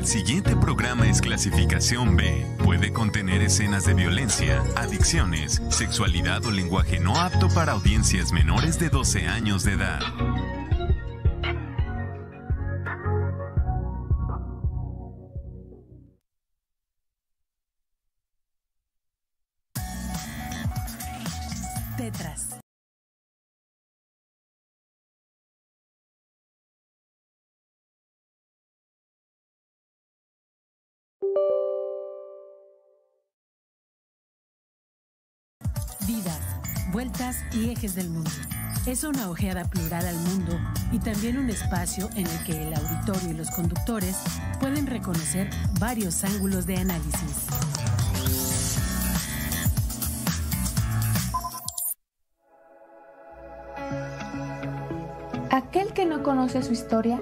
El siguiente programa es clasificación B. Puede contener escenas de violencia, adicciones, sexualidad o lenguaje no apto para audiencias menores de 12 años de edad. y ejes del mundo. Es una ojeada plural al mundo y también un espacio en el que el auditorio y los conductores pueden reconocer varios ángulos de análisis. Aquel que no conoce su historia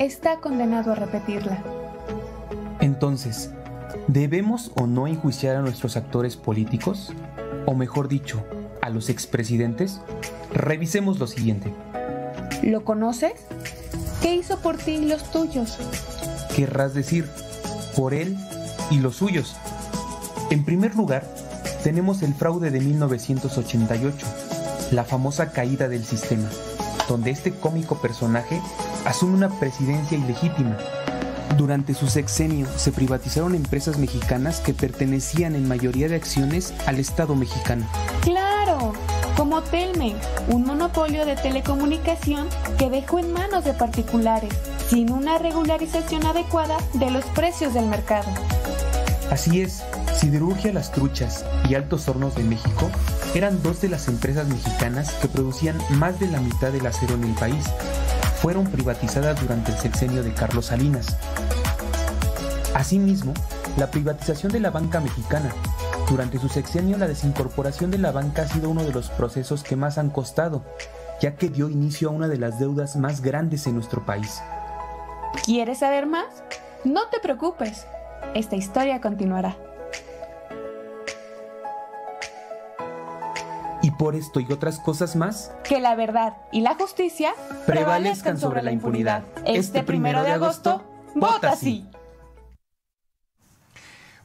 está condenado a repetirla. Entonces, ¿debemos o no enjuiciar a nuestros actores políticos? O mejor dicho, a los expresidentes? Revisemos lo siguiente. ¿Lo conoces? ¿Qué hizo por ti y los tuyos? Querrás decir, por él y los suyos. En primer lugar, tenemos el fraude de 1988, la famosa caída del sistema, donde este cómico personaje asume una presidencia ilegítima. Durante su sexenio se privatizaron empresas mexicanas que pertenecían en mayoría de acciones al Estado mexicano. ¡Claro! Como Telmex, un monopolio de telecomunicación que dejó en manos de particulares, sin una regularización adecuada de los precios del mercado. Así es, Siderurgia Las Truchas y Altos Hornos de México eran dos de las empresas mexicanas que producían más de la mitad del acero en el país. Fueron privatizadas durante el sexenio de Carlos Salinas. Asimismo, la privatización de la banca mexicana durante su sexenio la desincorporación de la banca ha sido uno de los procesos que más han costado, ya que dio inicio a una de las deudas más grandes en nuestro país. ¿Quieres saber más? No te preocupes, esta historia continuará. Y por esto y otras cosas más, que la verdad y la justicia prevalezcan sobre la impunidad. Este, este primero de agosto, vota sí.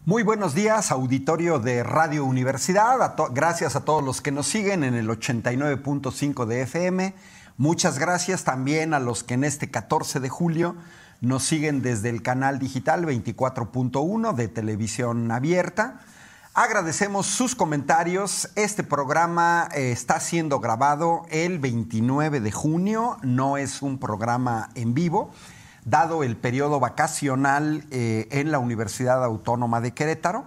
Muy buenos días, auditorio de Radio Universidad. gracias a todos los que nos siguen en el 89.5 de FM. Muchas gracias también a los que en este 14 de julio nos siguen desde el canal digital 24.1 de televisión abierta. Agradecemos sus comentarios. Este programa eh, está siendo grabado el 29 de junio, no es un programa en vivo dado el periodo vacacional eh, en la Universidad Autónoma de Querétaro.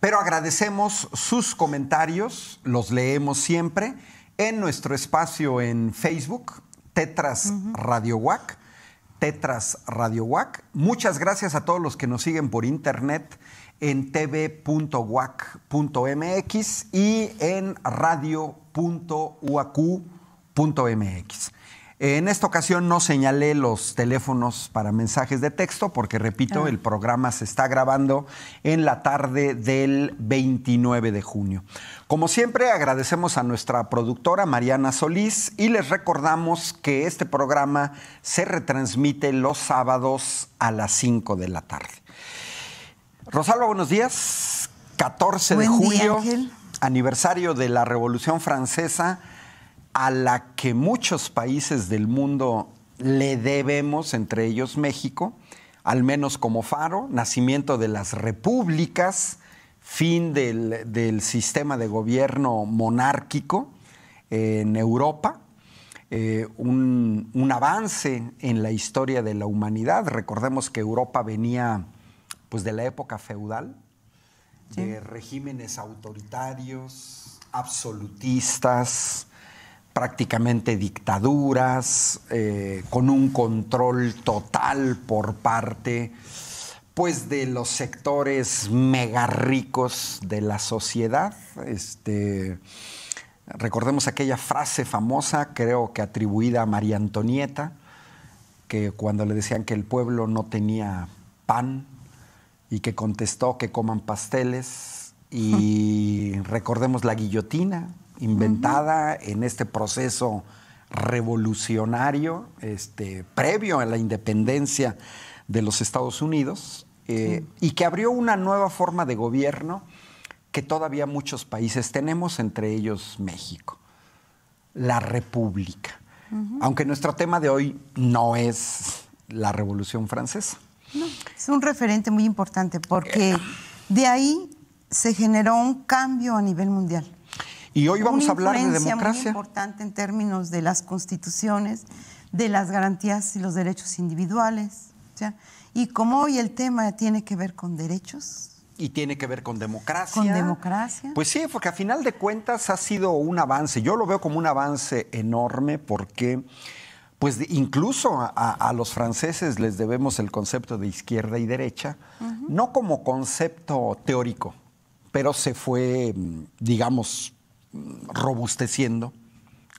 Pero agradecemos sus comentarios, los leemos siempre en nuestro espacio en Facebook, Tetras Radio WAC, Tetras Radio WAC. Muchas gracias a todos los que nos siguen por internet en tv.wac.mx y en radio.uacu.mx. En esta ocasión no señalé los teléfonos para mensajes de texto porque, repito, ah. el programa se está grabando en la tarde del 29 de junio. Como siempre, agradecemos a nuestra productora Mariana Solís y les recordamos que este programa se retransmite los sábados a las 5 de la tarde. Rosalba, buenos días. 14 de julio, aniversario de la Revolución Francesa a la que muchos países del mundo le debemos, entre ellos México, al menos como faro, nacimiento de las repúblicas, fin del, sistema de gobierno monárquico eh, en Europa, eh, un, avance en la historia de la humanidad. Recordemos que Europa venía pues, de la época feudal, de regímenes autoritarios, absolutistas, prácticamente dictaduras, eh, con un control total por parte pues de los sectores mega ricos de la sociedad. Este, recordemos aquella frase famosa, creo que atribuida a María Antonieta, que cuando le decían que el pueblo no tenía pan y que contestó que coman pasteles y recordemos la guillotina, inventada en este proceso revolucionario este, previo a la independencia de los Estados Unidos eh, y que abrió una nueva forma de gobierno que todavía muchos países tenemos, entre ellos México, la república. Aunque nuestro tema de hoy no es la Revolución Francesa. es un referente muy importante porque de ahí se generó un cambio a nivel mundial. Y hoy vamos a hablar de democracia. Muy importante en términos de las constituciones, de las garantías y los derechos individuales. y como hoy el tema tiene que ver con derechos, y tiene que ver con democracia. Con democracia. Pues sí, porque a final de cuentas ha sido un avance. Yo lo veo como un avance enorme porque, pues incluso a, los franceses les debemos el concepto de izquierda y derecha, no como concepto teórico, pero se fue, mm, digamos, robusteciendo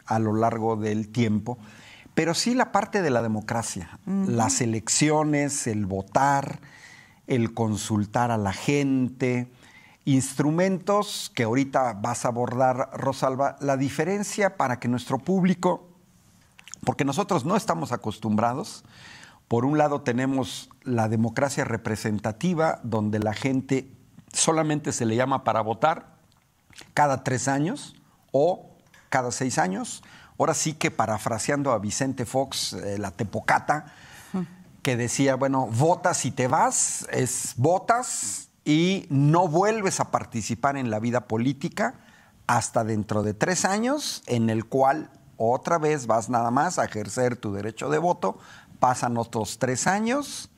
a lo largo del tiempo, pero sí la parte de la democracia, las elecciones, el votar, el consultar a la gente, instrumentos que ahorita vas a abordar, Rosalba, la diferencia para que nuestro público, porque nosotros no estamos acostumbrados, por un lado tenemos la democracia representativa, donde la gente solamente se le llama para votar, cada tres años o cada seis años. Ahora sí que parafraseando a Vicente Fox, eh, la tepocata, que decía, bueno, votas y te vas, es votas y no vuelves a participar en la vida política hasta dentro de tres años, en el cual otra vez vas nada más a ejercer tu derecho de voto, pasan otros tres años,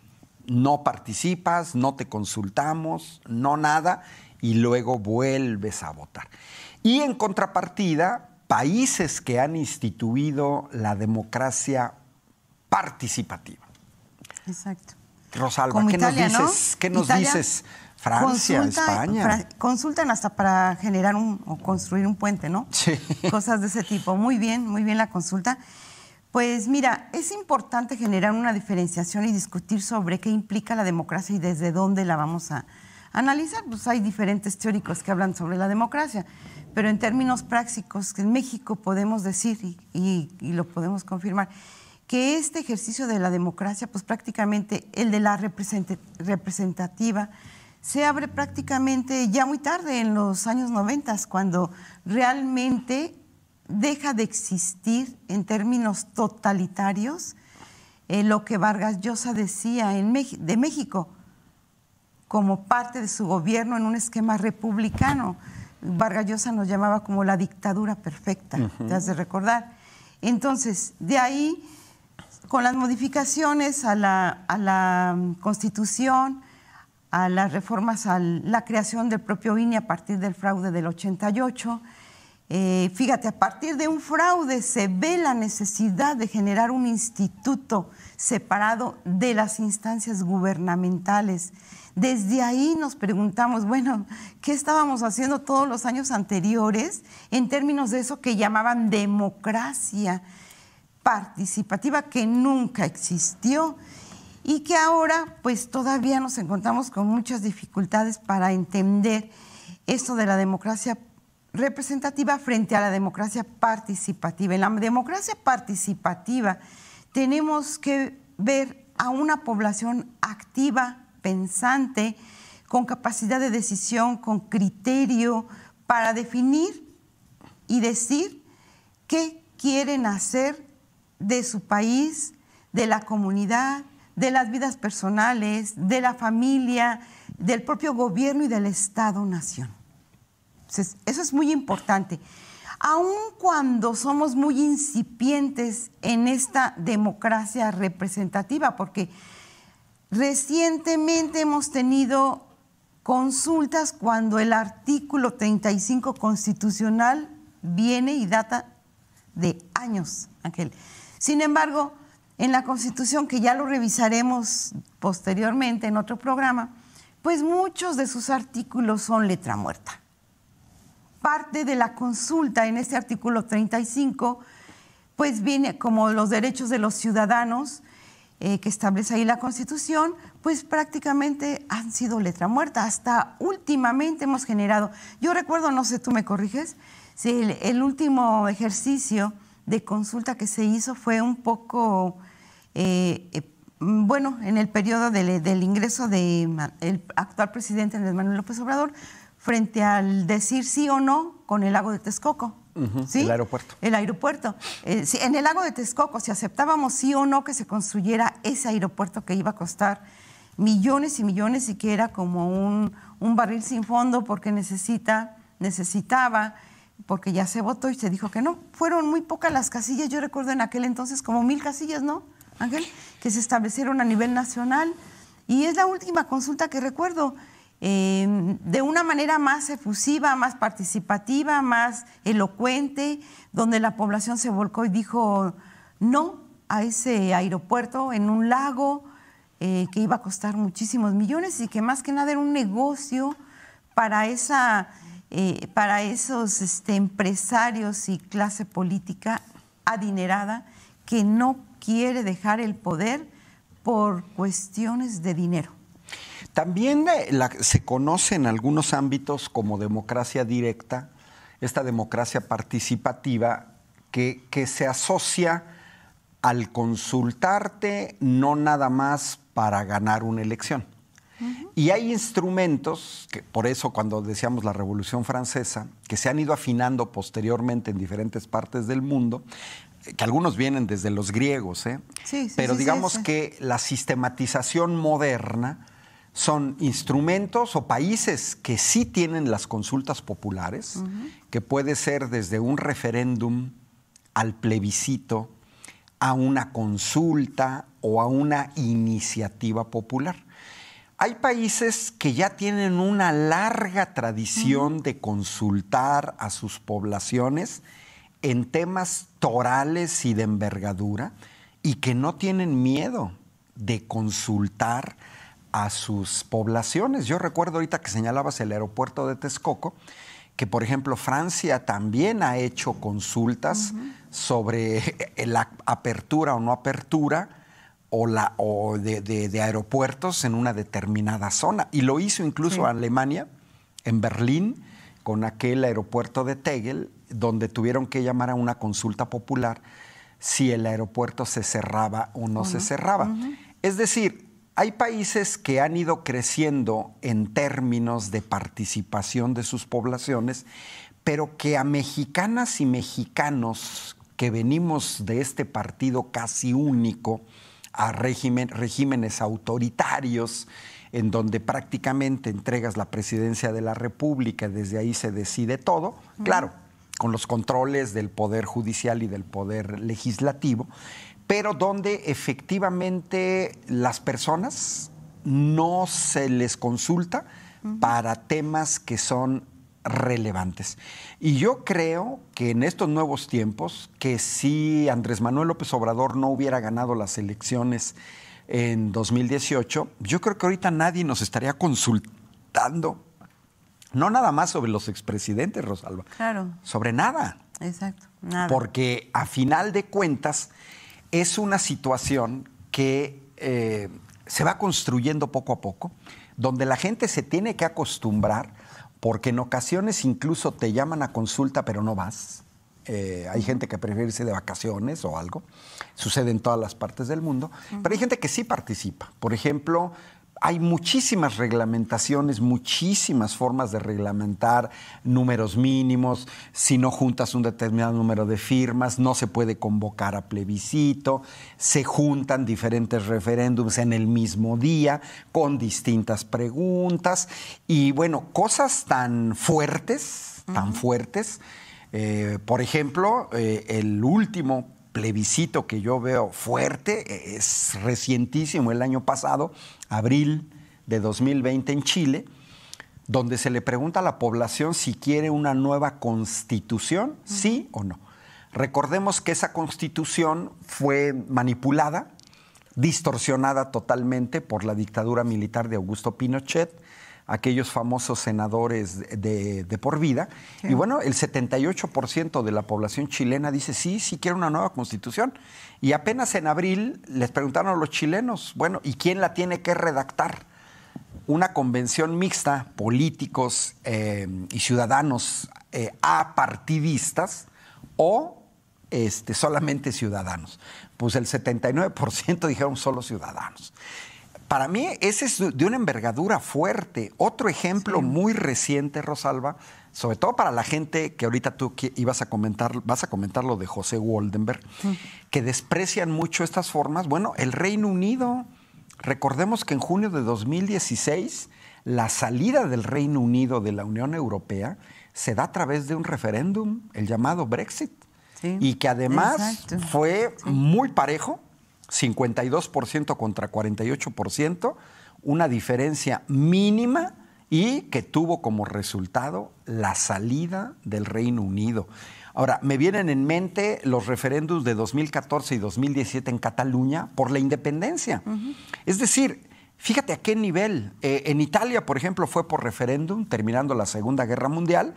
no participas, no te consultamos, no nada, y luego vuelves a votar. Y en contrapartida, países que han instituido la democracia participativa. Exacto. Rosalba, ¿qué nos dices? ¿Qué nos dices? Francia, España. consultan hasta para generar un, o construir un puente, ¿no? Sí. Cosas de ese tipo. Muy bien, muy bien la consulta. Pues mira, es importante generar una diferenciación y discutir sobre qué implica la democracia y desde dónde la vamos a, analizar. Pues hay diferentes teóricos que hablan sobre la democracia, pero en términos prácticos, en México podemos decir, y, lo podemos confirmar, que este ejercicio de la democracia, pues prácticamente el de la representativa, se abre prácticamente ya muy tarde, en los años 90, cuando realmente deja de existir en términos totalitarios eh, lo que Vargas Llosa decía en de México, como parte de su gobierno en un esquema republicano. Vargas Llosa nos llamaba como la dictadura perfecta, te has de recordar. Entonces, de ahí, con las modificaciones a la, a la Constitución, a las reformas, a la creación del propio INE a partir del fraude del 88, eh, fíjate, a partir de un fraude se ve la necesidad de generar un instituto separado de las instancias gubernamentales. Desde ahí nos preguntamos, bueno, ¿qué estábamos haciendo todos los años anteriores en términos de eso que llamaban democracia participativa que nunca existió y que ahora pues todavía nos encontramos con muchas dificultades para entender esto de la democracia representativa frente a la democracia participativa. En la democracia participativa tenemos que ver a una población activa, pensante, con capacidad de decisión, con criterio, para definir y decir qué quieren hacer de su país, de la comunidad, de las vidas personales, de la familia, del propio gobierno y del Estado-Nación eso es muy importante. Aun cuando somos muy incipientes en esta democracia representativa, porque recientemente hemos tenido consultas cuando el artículo 35 constitucional viene y data de años, Ángel. Sin embargo, en la Constitución, que ya lo revisaremos posteriormente en otro programa, pues muchos de sus artículos son letra muerta parte de la consulta en este artículo 35, pues viene como los derechos de los ciudadanos eh, que establece ahí la Constitución, pues prácticamente han sido letra muerta. Hasta últimamente hemos generado, yo recuerdo, no sé, tú me corriges, el, último ejercicio de consulta que se hizo fue un poco... Eh, eh, bueno, en el periodo del, ingreso del actual presidente Andrés Manuel López Obrador, frente al decir sí o no con el lago de Texcoco. ¿sí? El aeropuerto. El aeropuerto. Eh, en el lago de Texcoco, si aceptábamos sí o no que se construyera ese aeropuerto que iba a costar millones y millones y que era como un, un barril sin fondo porque necesita, necesitaba, porque ya se votó y se dijo que no. Fueron muy pocas las casillas, yo recuerdo en aquel entonces como mil casillas, ¿no, Ángel? Que se establecieron a nivel nacional. Y es la última consulta que recuerdo. Em, de una manera más efusiva, más participativa, más elocuente, donde la población se volcó y dijo no a ese aeropuerto en un lago eh, que iba a costar muchísimos millones y que más que nada era un negocio para esa eh, para esos este, empresarios y clase política adinerada que no quiere dejar el poder por cuestiones de dinero. También eh, se conoce en algunos ámbitos como democracia directa, esta democracia participativa que, se asocia al consultarte no nada más para ganar una elección. Y hay instrumentos, que por eso cuando decíamos la Revolución Francesa, que se han ido afinando posteriormente en diferentes partes del mundo, que algunos vienen desde los griegos, ¿eh? pero digamos que la sistematización moderna son instrumentos o países que sí tienen las consultas populares, que puede ser desde un referéndum al plebiscito, a una consulta o a una iniciativa popular. Hay países que ya tienen una larga tradición de consultar a sus poblaciones en temas torales y de envergadura y que no tienen miedo de consultar a sus poblaciones. Yo recuerdo ahorita que señalabas el aeropuerto de Texcoco, que por ejemplo Francia también ha hecho consultas sobre la apertura o no apertura o, la, o de, aeropuertos en una determinada zona. Y lo hizo incluso Alemania, en Berlín, con aquel aeropuerto de Tegel, donde tuvieron que llamar a una consulta popular si el aeropuerto se cerraba o no se cerraba. Es decir, hay países que han ido creciendo en términos de participación de sus poblaciones, pero que a mexicanas y mexicanos que venimos de este partido casi único, a regímenes autoritarios, en donde prácticamente entregas la presidencia de la República, desde ahí se decide todo, claro, con los controles del poder judicial y del poder legislativo, pero donde efectivamente las personas no se les consulta para temas que son relevantes. Y yo creo que en estos nuevos tiempos, que si Andrés Manuel López Obrador no hubiera ganado las elecciones en 2018, yo creo que ahorita nadie nos estaría consultando, no nada más sobre los expresidentes, Rosalba, claro. sobre nada. Exacto, nada. Porque a final de cuentas, es una situación que eh, se va construyendo poco a poco, donde la gente se tiene que acostumbrar, porque en ocasiones incluso te llaman a consulta pero no vas. Eh, hay gente que prefiere irse de vacaciones o algo, sucede en todas las partes del mundo, pero hay gente que sí participa. Por ejemplo, hay muchísimas reglamentaciones, muchísimas formas de reglamentar números mínimos. Si no juntas un determinado número de firmas, no se puede convocar a plebiscito. Se juntan diferentes referéndums en el mismo día con distintas preguntas. Y bueno, cosas tan fuertes, tan fuertes. Eh, por ejemplo, eh, el último plebiscito que yo veo fuerte es recientísimo, el año pasado, abril de 2020 en Chile, donde se le pregunta a la población si quiere una nueva constitución, sí o no. Recordemos que esa constitución fue manipulada, distorsionada totalmente por la dictadura militar de Augusto Pinochet, aquellos famosos senadores de, por vida. Y bueno, el 78% de la población chilena dice, sí, sí quiere una nueva constitución. Y apenas en abril les preguntaron a los chilenos, bueno, ¿y quién la tiene que redactar? Una convención mixta, políticos eh, y ciudadanos eh, apartidistas o este, solamente ciudadanos. Pues el 79% dijeron solo ciudadanos. Para mí ese es de una envergadura fuerte. Otro ejemplo muy reciente, Rosalba, sobre todo para la gente que ahorita tú ibas a comentar, vas a comentar lo de José Waldenberg, que desprecian mucho estas formas. Bueno, el Reino Unido, recordemos que en junio de 2016 la salida del Reino Unido de la Unión Europea se da a través de un referéndum, el llamado Brexit, y que además fue muy parejo 52% contra 48%, una diferencia mínima y que tuvo como resultado la salida del Reino Unido. Ahora, me vienen en mente los referéndums de 2014 y 2017 en Cataluña por la independencia. Es decir, fíjate a qué nivel. Eh, en Italia, por ejemplo, fue por referéndum, terminando la Segunda Guerra Mundial,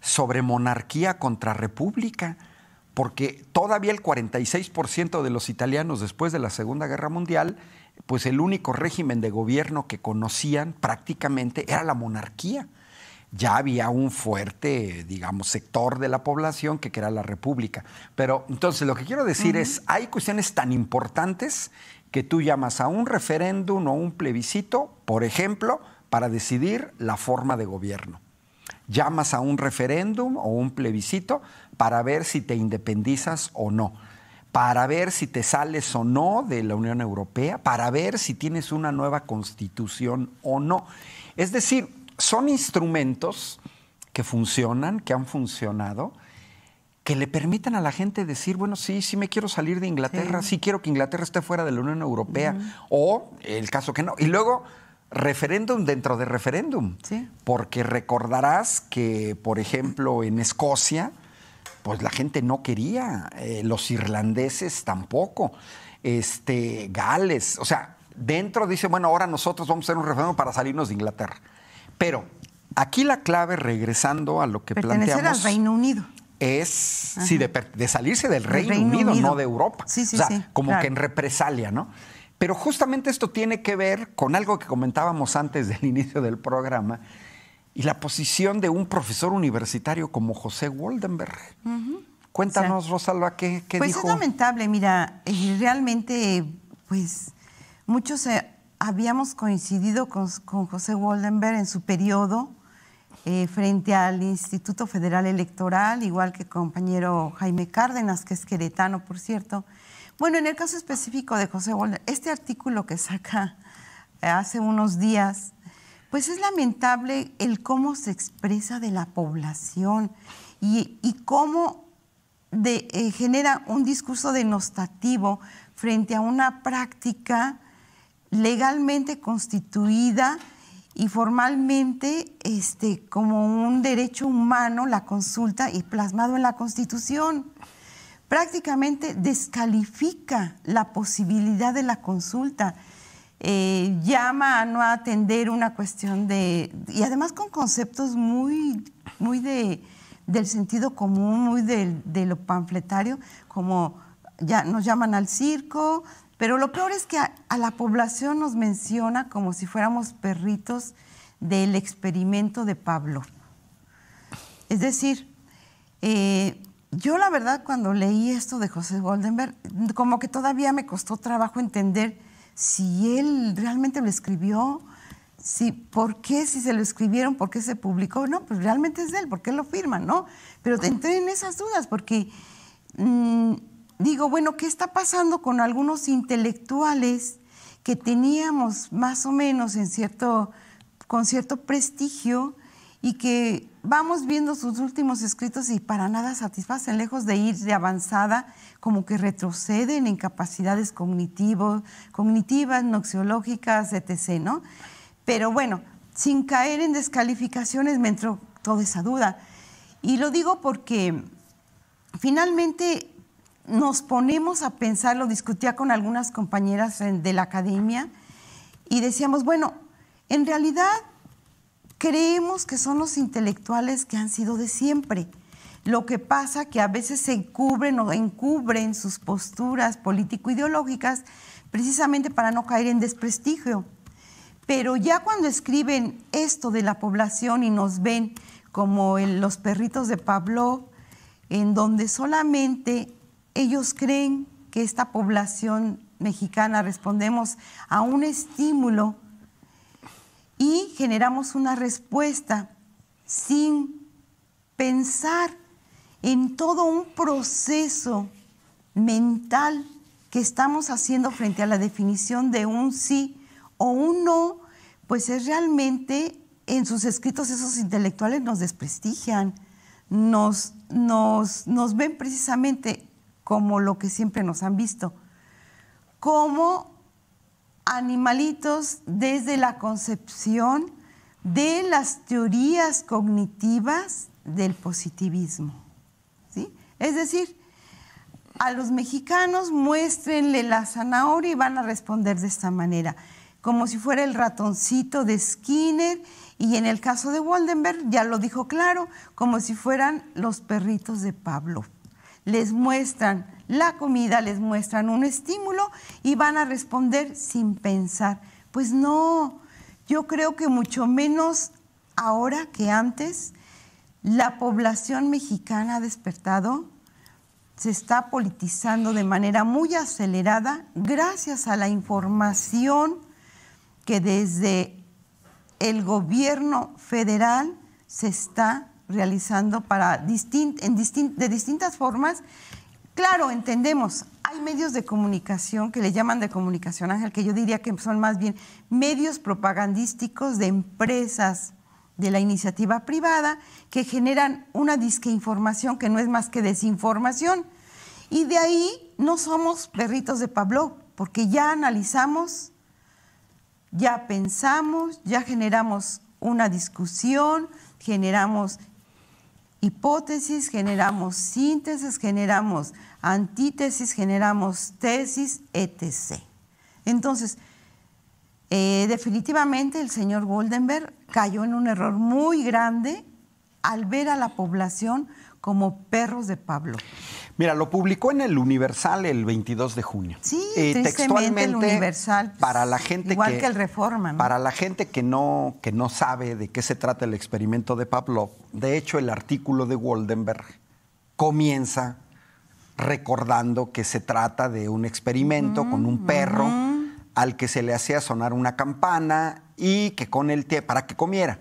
sobre monarquía contra república porque todavía el 46% de los italianos después de la Segunda Guerra Mundial, pues el único régimen de gobierno que conocían prácticamente era la monarquía. Ya había un fuerte, digamos, sector de la población que era la república. Pero entonces lo que quiero decir es, hay cuestiones tan importantes que tú llamas a un referéndum o un plebiscito, por ejemplo, para decidir la forma de gobierno. Llamas a un referéndum o un plebiscito para ver si te independizas o no, para ver si te sales o no de la Unión Europea, para ver si tienes una nueva constitución o no. Es decir, son instrumentos que funcionan, que han funcionado, que le permitan a la gente decir, bueno, sí, sí me quiero salir de Inglaterra, sí, quiero que Inglaterra esté fuera de la Unión Europea, o el caso que no. Y luego, referéndum dentro de referéndum, porque recordarás que, por ejemplo, en Escocia, pues la gente no quería, eh, los irlandeses tampoco, este, Gales, o sea, dentro dice, bueno, ahora nosotros vamos a hacer un referéndum para salirnos de Inglaterra. Pero aquí la clave, regresando a lo que Pertenecer planteamos... al Reino Unido es sí, de, salirse del Reino, Unido, no de Europa. Sí, sí, o sea, como que en represalia, ¿no? Pero justamente esto tiene que ver con algo que comentábamos antes del inicio del programa, y la posición de un profesor universitario como José Woldenberg. Cuéntanos, Rosalva, Rosalba, ¿qué, qué pues dijo? Pues es lamentable, mira, eh, realmente, pues, muchos eh, habíamos coincidido con, José Woldenberg en su periodo eh, frente al Instituto Federal Electoral, igual que compañero Jaime Cárdenas, que es queretano, por cierto. Bueno, en el caso específico de José Woldenberg, este artículo que saca hace unos días pues es lamentable el cómo se expresa de la población y, cómo eh, genera un discurso denostativo frente a una práctica legalmente constituida y formalmente este, como un derecho humano, la consulta y plasmado en la Constitución. Prácticamente descalifica la posibilidad de la consulta eh, llama a no atender una cuestión de, y además con conceptos muy, muy de, del sentido común, muy de, lo panfletario, como ya nos llaman al circo, pero lo peor es que a, la población nos menciona como si fuéramos perritos del experimento de Pablo. Es decir, eh, yo la verdad cuando leí esto de José Goldenberg, como que todavía me costó trabajo entender si él realmente lo escribió, si, ¿por qué si se lo escribieron, por qué se publicó? No, pues realmente es de él, ¿por qué lo firman? No, pero entré en esas dudas porque mm, digo, bueno, ¿qué está pasando con algunos intelectuales que teníamos más o menos en cierto, con cierto prestigio y que vamos viendo sus últimos escritos y para nada satisfacen, lejos de ir de avanzada, como que retroceden en capacidades cognitivas, noxiológicas, etc. Pero bueno, sin caer en descalificaciones me entró toda esa duda. Y lo digo porque finalmente nos ponemos a pensar, lo discutía con algunas compañeras de la academia y decíamos, bueno, en realidad creemos que son los intelectuales que han sido de siempre. Lo que pasa que a veces se encubren o encubren sus posturas político-ideológicas precisamente para no caer en desprestigio. Pero ya cuando escriben esto de la población y nos ven como los perritos de Pablo, en donde solamente ellos creen que esta población mexicana respondemos a un estímulo y generamos una respuesta sin pensar en todo un proceso mental que estamos haciendo frente a la definición de un sí o un no, pues es realmente en sus escritos esos intelectuales nos desprestigian, nos, nos, nos ven precisamente como lo que siempre nos han visto, como animalitos desde la concepción de las teorías cognitivas del positivismo. ¿sí? Es decir, a los mexicanos muéstrenle la zanahoria y van a responder de esta manera, como si fuera el ratoncito de Skinner y en el caso de Waldenberg, ya lo dijo claro, como si fueran los perritos de Pablo les muestran la comida, les muestran un estímulo y van a responder sin pensar. Pues no, yo creo que mucho menos ahora que antes, la población mexicana ha despertado, se está politizando de manera muy acelerada gracias a la información que desde el gobierno federal se está realizando para distint, en de distintas formas. Claro, entendemos, hay medios de comunicación que le llaman de comunicación, Ángel, que yo diría que son más bien medios propagandísticos de empresas de la iniciativa privada que generan una disqueinformación que no es más que desinformación. Y de ahí no somos perritos de Pablo, porque ya analizamos, ya pensamos, ya generamos una discusión, generamos hipótesis, generamos síntesis, generamos antítesis, generamos tesis, etc. Entonces, eh, definitivamente el señor Goldenberg cayó en un error muy grande al ver a la población como perros de Pablo. Mira, lo publicó en el Universal el 22 de junio. Sí, eh, textualmente Universal. Pues, para la gente igual que, el Reforma. ¿no? Para la gente que no sabe de qué se trata el experimento de Pavlov, de hecho el artículo de Woldenberg comienza recordando que se trata de un experimento con un perro al que se le hacía sonar una campana y que con el para que comiera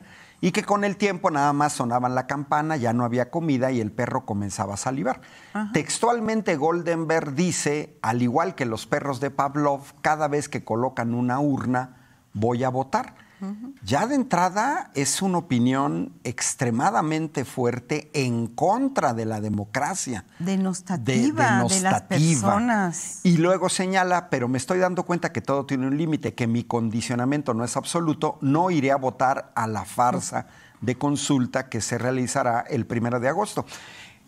y que con el tiempo nada más sonaban la campana, ya no había comida y el perro comenzaba a salivar. Textualmente Goldenberg dice, al igual que los perros de Pavlov, cada vez que colocan una urna, voy a votar. Ya de entrada es una opinión extremadamente fuerte en contra de la democracia. Denostativa, de, de las personas. Y luego señala, pero me estoy dando cuenta que todo tiene un límite, que mi condicionamiento no es absoluto, no iré a votar a la farsa de consulta que se realizará el primero de agosto.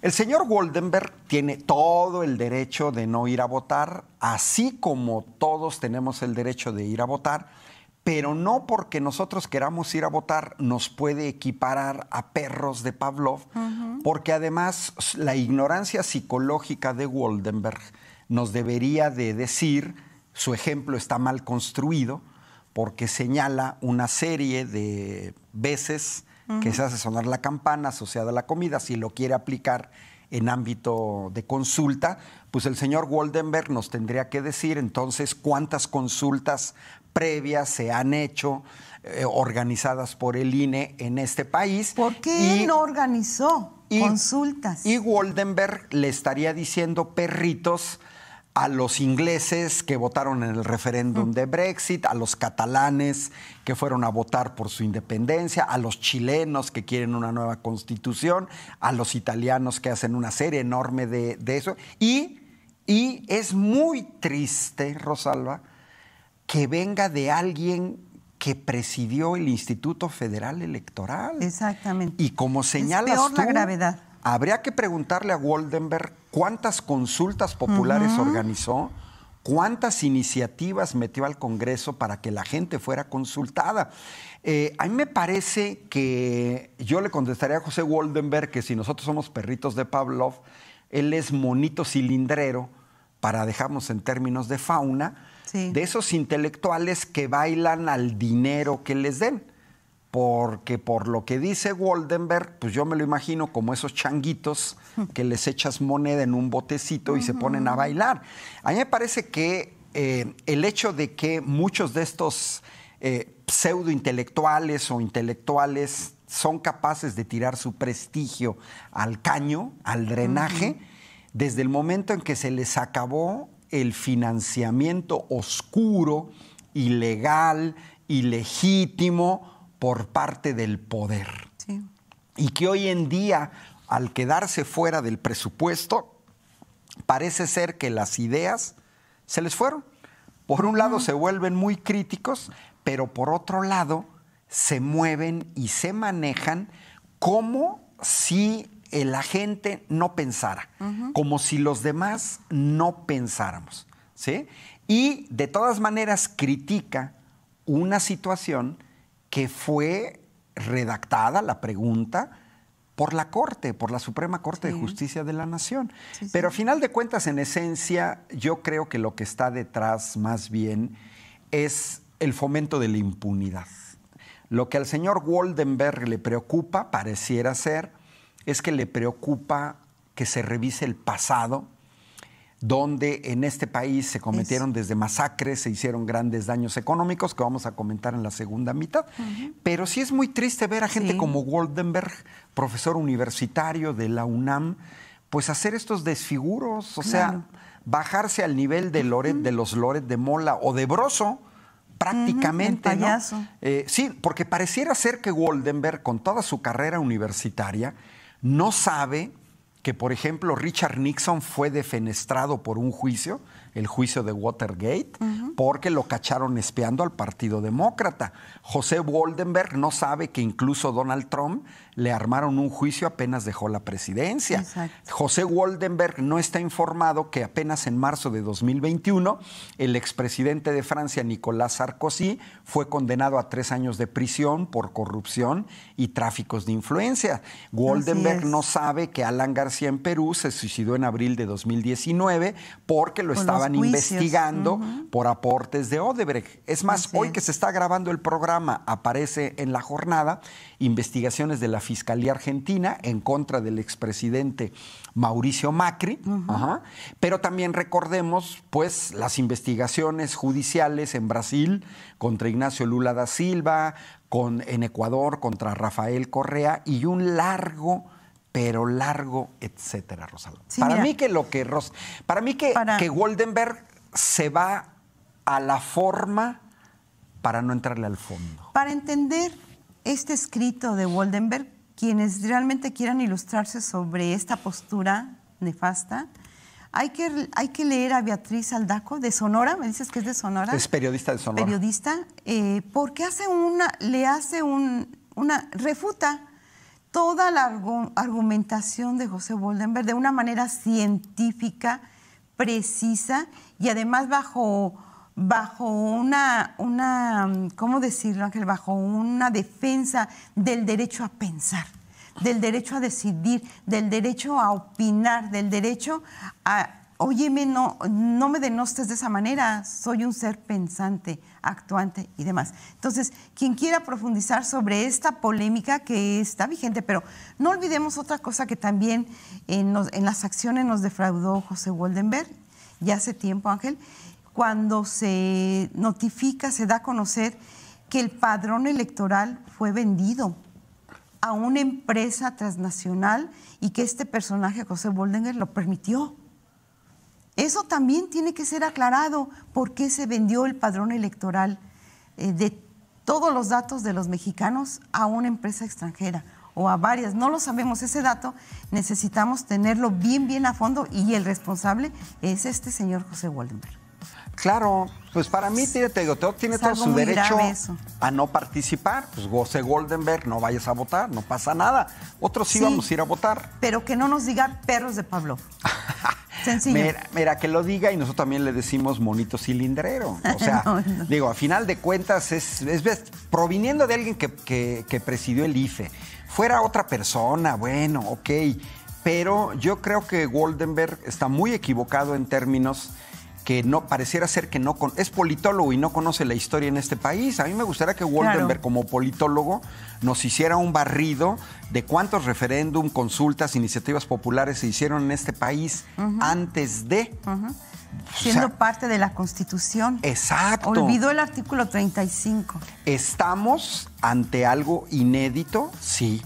El señor Goldenberg tiene todo el derecho de no ir a votar, así como todos tenemos el derecho de ir a votar pero no porque nosotros queramos ir a votar nos puede equiparar a perros de Pavlov, porque además la ignorancia psicológica de Waldenberg nos debería de decir, su ejemplo está mal construido, porque señala una serie de veces que se hace sonar la campana asociada a la comida, si lo quiere aplicar en ámbito de consulta, pues el señor Waldenberg nos tendría que decir entonces cuántas consultas previas se han hecho eh, organizadas por el INE en este país. ¿Por qué no organizó consultas? Y Woldenberg le estaría diciendo perritos a los ingleses que votaron en el referéndum de Brexit, a los catalanes que fueron a votar por su independencia, a los chilenos que quieren una nueva constitución, a los italianos que hacen una serie enorme de, eso. Y, y es muy triste, Rosalba, que venga de alguien que presidió el Instituto Federal Electoral. Exactamente. Y como señalas es gravedad. Habría que preguntarle a Woldenberg cuántas consultas populares organizó, cuántas iniciativas metió al Congreso para que la gente fuera consultada. Eh, a mí me parece que yo le contestaría a José Woldenberg que si nosotros somos perritos de Pavlov, él es monito cilindrero, para dejarnos en términos de fauna, de esos intelectuales que bailan al dinero que les den. Porque por lo que dice Woldenberg, pues yo me lo imagino como esos changuitos que les echas moneda en un botecito y se ponen a bailar. A mí me parece que eh, el hecho de que muchos de estos eh, pseudo intelectuales o intelectuales son capaces de tirar su prestigio al caño, al drenaje, desde el momento en que se les acabó el financiamiento oscuro, ilegal, ilegítimo por parte del poder. Y que hoy en día, al quedarse fuera del presupuesto, parece ser que las ideas se les fueron. Por un lado se vuelven muy críticos, pero por otro lado se mueven y se manejan como si la gente no pensara, como si los demás no pensáramos. ¿sí? Y de todas maneras critica una situación que fue redactada, la pregunta, por la Corte, por la Suprema Corte de Justicia de la Nación. Pero a final de cuentas, en esencia, yo creo que lo que está detrás más bien es el fomento de la impunidad. Lo que al señor Waldenberg le preocupa pareciera ser es que le preocupa que se revise el pasado, donde en este país se cometieron desde masacres, se hicieron grandes daños económicos, que vamos a comentar en la segunda mitad. Pero sí es muy triste ver a gente como Goldenberg, profesor universitario de la UNAM, pues hacer estos desfiguros, o sea, bajarse al nivel de, Loret, de los Loret de Mola o de Broso, prácticamente. ¿no? Eh, sí, porque pareciera ser que Goldenberg, con toda su carrera universitaria, no sabe que, por ejemplo, Richard Nixon fue defenestrado por un juicio, el juicio de Watergate, porque lo cacharon espiando al Partido Demócrata. José Waldenberg no sabe que incluso Donald Trump le armaron un juicio apenas dejó la presidencia. José Woldenberg no está informado que apenas en marzo de 2021 el expresidente de Francia, Nicolás Sarkozy, fue condenado a tres años de prisión por corrupción y tráficos de influencia. Woldenberg no sabe que Alan García en Perú se suicidó en abril de 2019 porque lo estaban investigando por aportes de Odebrecht. Es más, hoy que se está grabando el programa, aparece en la jornada investigaciones de la Fiscalía Argentina en contra del expresidente Mauricio Macri, pero también recordemos pues las investigaciones judiciales en Brasil contra Ignacio Lula da Silva, con, en Ecuador contra Rafael Correa y un largo pero largo, etcétera, Rosalba. para mí que lo que para mí que, que Goldenberg se va a la forma para no entrarle al fondo. Para entender este escrito de Woldenberg, quienes realmente quieran ilustrarse sobre esta postura nefasta, hay que, hay que leer a Beatriz Aldaco de Sonora, me dices que es de Sonora. Es periodista de Sonora. Periodista, eh, porque hace una, le hace un, una, refuta toda la argumentación de José Boldenberg de una manera científica, precisa y además bajo bajo una, ¿cómo decirlo Ángel? Bajo una defensa del derecho a pensar, del derecho a decidir, del derecho a opinar, del derecho a, óyeme, no, no me denostes de esa manera, soy un ser pensante, actuante y demás. Entonces, quien quiera profundizar sobre esta polémica que está vigente, pero no olvidemos otra cosa que también en, en las acciones nos defraudó José Woldenberg, ya hace tiempo, Ángel, cuando se notifica, se da a conocer que el padrón electoral fue vendido a una empresa transnacional y que este personaje, José Waldenberg lo permitió. Eso también tiene que ser aclarado, por qué se vendió el padrón electoral eh, de todos los datos de los mexicanos a una empresa extranjera o a varias. No lo sabemos ese dato, necesitamos tenerlo bien, bien a fondo y el responsable es este señor José Waldenberg. Claro, pues para mí, te digo, tiene todo su derecho a no participar. Pues goce Goldenberg, no vayas a votar, no pasa nada. Otros sí, vamos a ir a votar. Pero que no nos diga perros de Pablo. Sencillo. Mira, que lo diga y nosotros también le decimos monito cilindrero. O sea, digo, a final de cuentas es, es, proviniendo de alguien que, que presidió el IFE. Fuera otra persona, bueno, ok. Pero yo creo que Goldenberg está muy equivocado en términos que no pareciera ser que no es politólogo y no conoce la historia en este país. A mí me gustaría que Woldenberg como politólogo nos hiciera un barrido de cuántos referéndum, consultas, iniciativas populares se hicieron en este país antes de siendo parte de la Constitución. Exacto. Olvidó el artículo 35. Estamos ante algo inédito, sí.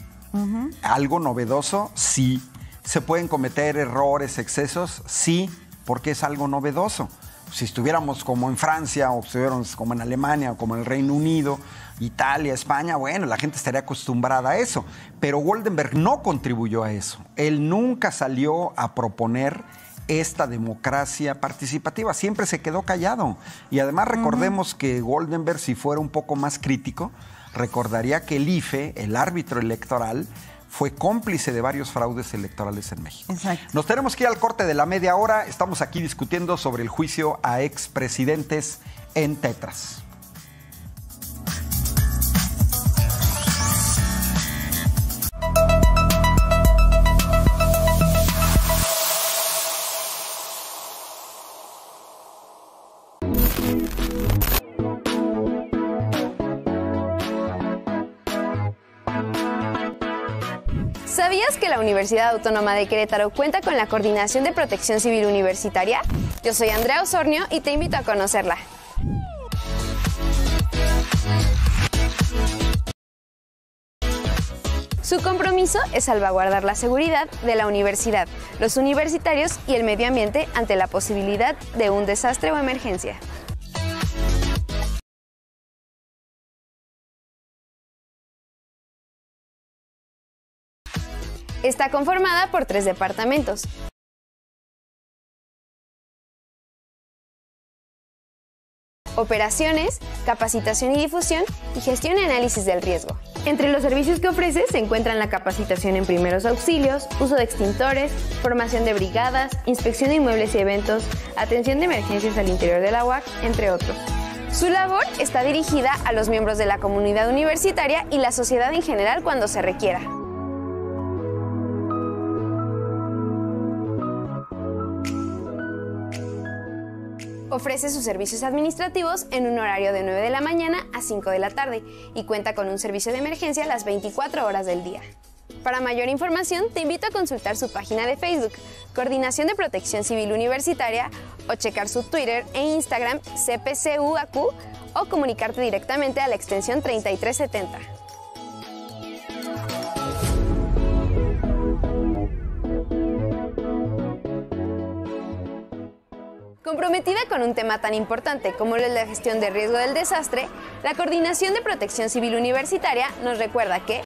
Algo novedoso, sí. Se pueden cometer errores, excesos, sí porque es algo novedoso. Si estuviéramos como en Francia, o estuviéramos como en Alemania, o como en el Reino Unido, Italia, España, bueno, la gente estaría acostumbrada a eso. Pero Goldenberg no contribuyó a eso. Él nunca salió a proponer esta democracia participativa. Siempre se quedó callado. Y además recordemos que Goldenberg, si fuera un poco más crítico, recordaría que el IFE, el árbitro electoral, fue cómplice de varios fraudes electorales en México. Nos tenemos que ir al corte de la media hora. Estamos aquí discutiendo sobre el juicio a expresidentes en Tetras. Universidad Autónoma de Querétaro cuenta con la Coordinación de Protección Civil Universitaria? Yo soy Andrea Osornio y te invito a conocerla. Su compromiso es salvaguardar la seguridad de la universidad, los universitarios y el medio ambiente ante la posibilidad de un desastre o emergencia. Está conformada por tres departamentos, operaciones, capacitación y difusión y gestión y análisis del riesgo. Entre los servicios que ofrece se encuentran la capacitación en primeros auxilios, uso de extintores, formación de brigadas, inspección de inmuebles y eventos, atención de emergencias al interior de la UAC, entre otros. Su labor está dirigida a los miembros de la comunidad universitaria y la sociedad en general cuando se requiera. Ofrece sus servicios administrativos en un horario de 9 de la mañana a 5 de la tarde y cuenta con un servicio de emergencia las 24 horas del día. Para mayor información, te invito a consultar su página de Facebook, Coordinación de Protección Civil Universitaria, o checar su Twitter e Instagram, CPCUAQ, o comunicarte directamente a la extensión 3370. Comprometida con un tema tan importante como el de la gestión de riesgo del desastre, la Coordinación de Protección Civil Universitaria nos recuerda que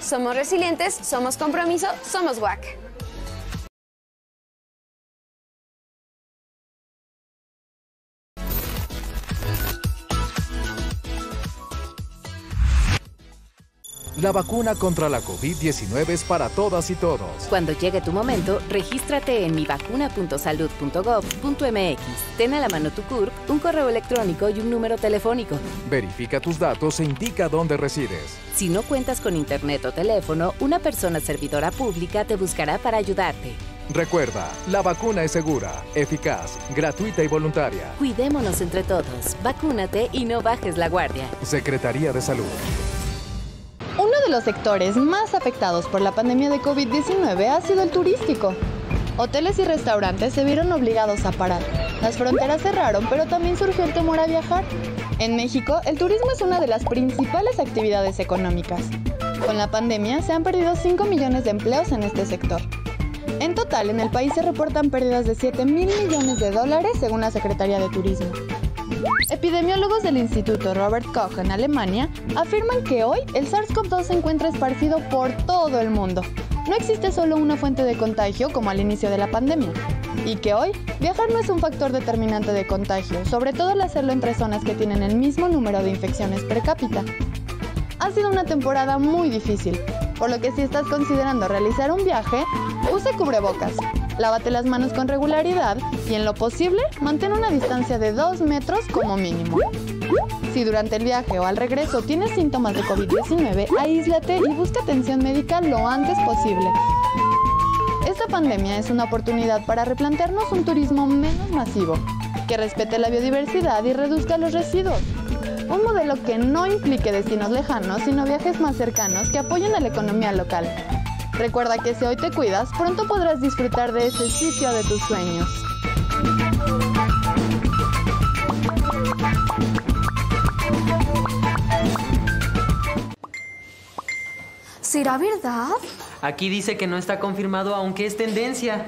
somos resilientes, somos compromiso, somos WAC. La vacuna contra la COVID-19 es para todas y todos. Cuando llegue tu momento, regístrate en mivacuna.salud.gov.mx. Ten a la mano tu CURP, un correo electrónico y un número telefónico. Verifica tus datos e indica dónde resides. Si no cuentas con internet o teléfono, una persona servidora pública te buscará para ayudarte. Recuerda, la vacuna es segura, eficaz, gratuita y voluntaria. Cuidémonos entre todos, vacúnate y no bajes la guardia. Secretaría de Salud. Uno de los sectores más afectados por la pandemia de COVID-19 ha sido el turístico. Hoteles y restaurantes se vieron obligados a parar. Las fronteras cerraron, pero también surgió el temor a viajar. En México, el turismo es una de las principales actividades económicas. Con la pandemia se han perdido 5 millones de empleos en este sector. En total, en el país se reportan pérdidas de 7 mil millones de dólares según la Secretaría de Turismo. Epidemiólogos del Instituto Robert Koch en Alemania afirman que hoy el SARS-CoV-2 se encuentra esparcido por todo el mundo. No existe solo una fuente de contagio como al inicio de la pandemia. Y que hoy viajar no es un factor determinante de contagio, sobre todo al hacerlo entre zonas que tienen el mismo número de infecciones per cápita. Ha sido una temporada muy difícil, por lo que si estás considerando realizar un viaje, use cubrebocas, Lávate las manos con regularidad y en lo posible mantén una distancia de 2 metros como mínimo. Si durante el viaje o al regreso tienes síntomas de COVID-19, aíslate y busca atención médica lo antes posible. Esta pandemia es una oportunidad para replantearnos un turismo menos masivo, que respete la biodiversidad y reduzca los residuos. Un modelo que no implique destinos lejanos, sino viajes más cercanos que apoyen a la economía local. Recuerda que si hoy te cuidas, pronto podrás disfrutar de ese sitio de tus sueños. ¿Será verdad? Aquí dice que no está confirmado, aunque es tendencia.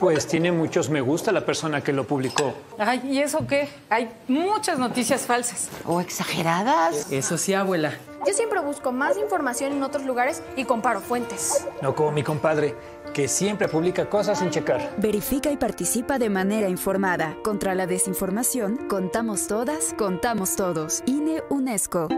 Pues tiene muchos me gusta la persona que lo publicó. Ay, ¿y eso qué? Hay muchas noticias falsas. O exageradas. Eso sí, abuela. Yo siempre busco más información en otros lugares y comparo fuentes. No como mi compadre, que siempre publica cosas sin checar. Verifica y participa de manera informada. Contra la desinformación, contamos todas, contamos todos. INE UNESCO.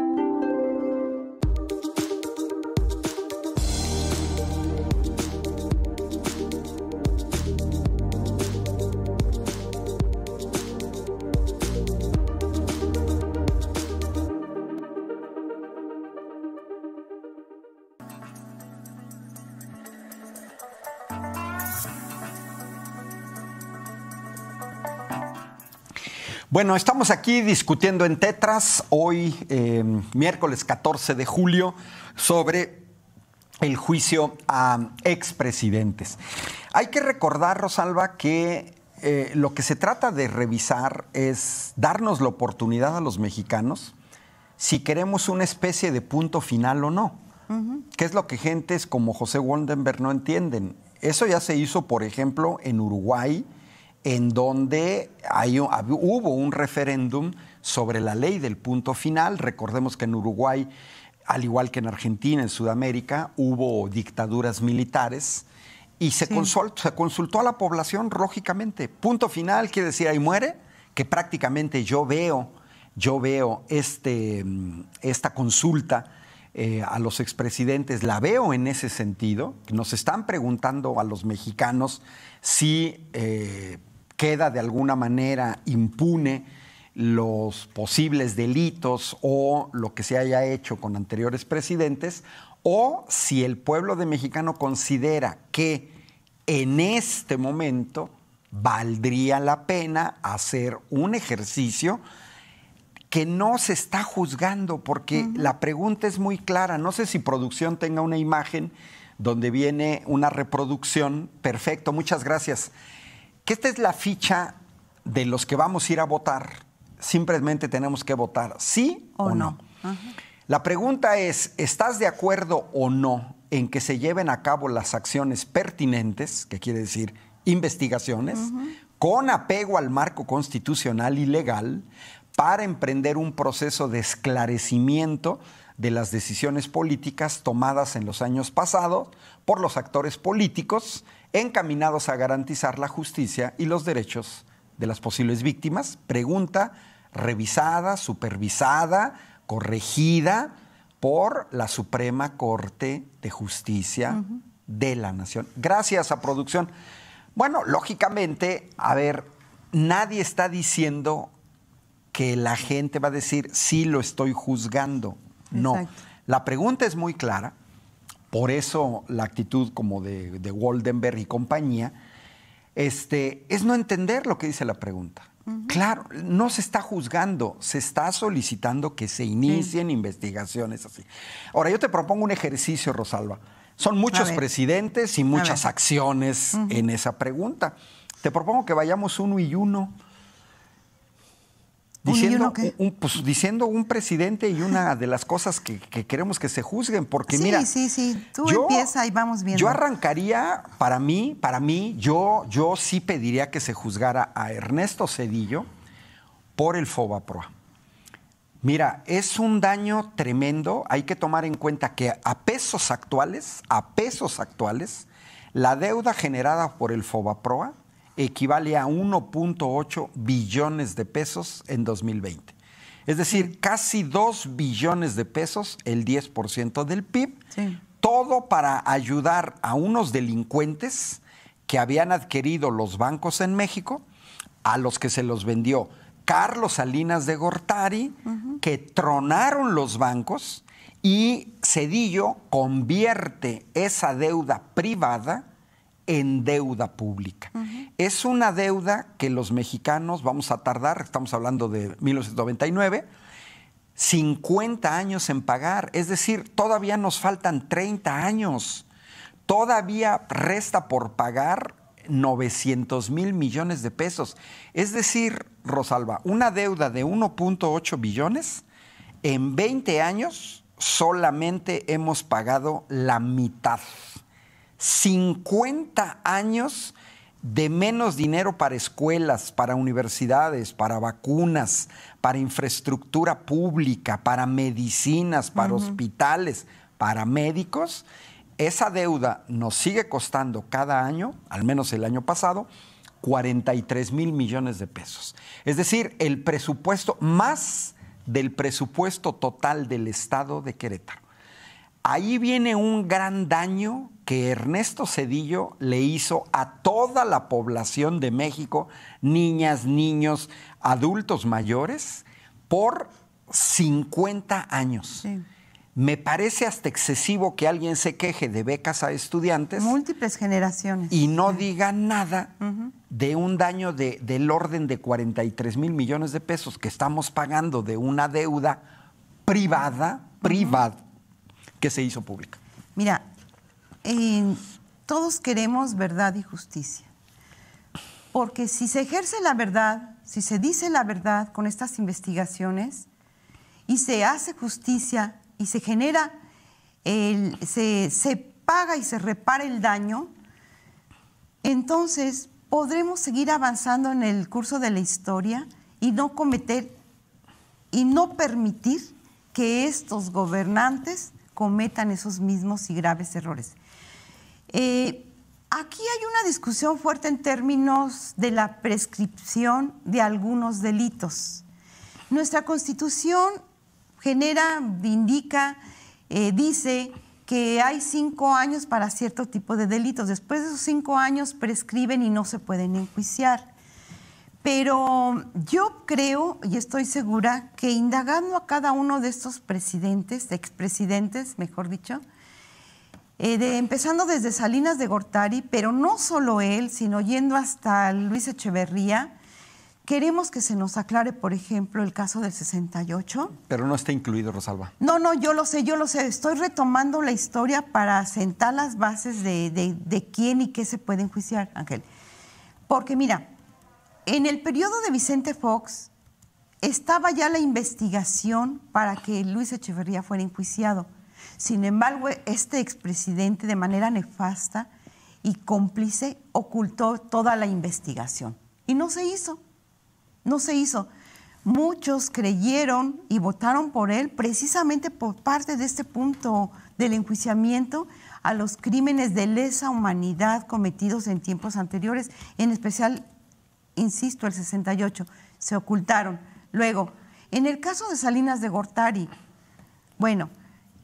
Bueno, estamos aquí discutiendo en Tetras hoy, eh, miércoles 14 de julio, sobre el juicio a expresidentes. Hay que recordar, Rosalba, que eh, lo que se trata de revisar es darnos la oportunidad a los mexicanos si queremos una especie de punto final o no. Que es lo que gentes como José Woldenberg no entienden? Eso ya se hizo, por ejemplo, en Uruguay, en donde hay, hubo un referéndum sobre la ley del punto final. Recordemos que en Uruguay, al igual que en Argentina, en Sudamérica, hubo dictaduras militares y se, consultó, a la población, lógicamente. Punto final quiere decir ahí muere, que prácticamente yo veo, yo veo este, mm, esta consulta. Eh, a los expresidentes, la veo en ese sentido. Nos están preguntando a los mexicanos si eh, queda de alguna manera impune los posibles delitos o lo que se haya hecho con anteriores presidentes, o si el pueblo de mexicano considera que en este momento valdría la pena hacer un ejercicio que no se está juzgando, porque la pregunta es muy clara. No sé si producción tenga una imagen donde viene una reproducción. Perfecto, muchas gracias que esta es la ficha de los que vamos a ir a votar. Simplemente tenemos que votar sí o, no. La pregunta es, ¿estás de acuerdo o no en que se lleven a cabo las acciones pertinentes, que quiere decir investigaciones, con apego al marco constitucional y legal, para emprender un proceso de esclarecimiento de las decisiones políticas tomadas en los años pasados por los actores políticos encaminados a garantizar la justicia y los derechos de las posibles víctimas. Pregunta revisada, supervisada, corregida por la Suprema Corte de Justicia de la Nación. Gracias a producción. Bueno, lógicamente, a ver, nadie está diciendo que la gente va a decir, sí lo estoy juzgando. No. La pregunta es muy clara por eso la actitud como de, de y compañía, este, es no entender lo que dice la pregunta. Claro, no se está juzgando, se está solicitando que se inicien investigaciones así. Ahora, yo te propongo un ejercicio, Rosalba. Son muchos presidentes y muchas acciones en esa pregunta. Te propongo que vayamos uno y uno. Diciendo, un, pues, diciendo un presidente y una de las cosas que, queremos que se juzguen, porque mira. Sí, sí, sí. Tú yo, empieza y vamos viendo. Yo arrancaría, para mí, para mí, yo, yo sí pediría que se juzgara a Ernesto Cedillo por el FOBAPROA. Mira, es un daño tremendo. Hay que tomar en cuenta que a pesos actuales, a pesos actuales, la deuda generada por el FOBAPROA equivale a 1.8 billones de pesos en 2020. Es decir, casi 2 billones de pesos, el 10% del PIB, todo para ayudar a unos delincuentes que habían adquirido los bancos en México, a los que se los vendió Carlos Salinas de Gortari, que tronaron los bancos y Cedillo convierte esa deuda privada en deuda pública. Es una deuda que los mexicanos vamos a tardar, estamos hablando de 1999, 50 años en pagar, es decir, todavía nos faltan 30 años, todavía resta por pagar 900 mil millones de pesos. Es decir, Rosalba, una deuda de 1.8 billones, en 20 años solamente hemos pagado la mitad. 50 años de menos dinero para escuelas, para universidades, para vacunas, para infraestructura pública, para medicinas, para hospitales, para médicos. Esa deuda nos sigue costando cada año, al menos el año pasado, 43 mil millones de pesos. Es decir, el presupuesto más del presupuesto total del Estado de Querétaro ahí viene un gran daño que Ernesto Cedillo le hizo a toda la población de México, niñas, niños, adultos mayores, por 50 años. Me parece hasta excesivo que alguien se queje de becas a estudiantes. Múltiples generaciones. Y no diga nada de un daño del orden de 43 mil millones de pesos que estamos pagando de una deuda privada, privada, que se hizo pública. Mira, todos queremos verdad y justicia, porque si se ejerce la verdad, si se dice la verdad con estas investigaciones y se hace justicia y se genera, se, se paga y se repara el daño, entonces podremos seguir avanzando en el curso de la historia y no cometer y no permitir que estos gobernantes cometan esos mismos y graves errores. Eh, aquí hay una discusión fuerte en términos de la prescripción de algunos delitos. Nuestra constitución genera, indica, eh, dice que hay cinco años para cierto tipo de delitos. Después de esos cinco años prescriben y no se pueden enjuiciar. Pero yo creo y estoy segura que indagando a cada uno de estos presidentes, expresidentes, mejor dicho, eh, empezando desde Salinas de Gortari, pero no solo él, sino yendo hasta Luis Echeverría, queremos que se nos aclare, por ejemplo, el caso del 68. Pero no está incluido, Rosalba. No, no, yo lo sé, yo lo sé. Estoy retomando la historia para sentar las bases de, de quién y qué se puede enjuiciar, Ángel. Porque mira, en el periodo de Vicente Fox estaba ya la investigación para que Luis Echeverría fuera enjuiciado. Sin embargo, este expresidente de manera nefasta y cómplice ocultó toda la investigación. Y no se hizo, no se hizo. Muchos creyeron y votaron por él precisamente por parte de este punto del enjuiciamiento a los crímenes de lesa humanidad cometidos en tiempos anteriores, en especial insisto, el 68, se ocultaron. Luego, en el caso de Salinas de Gortari, bueno,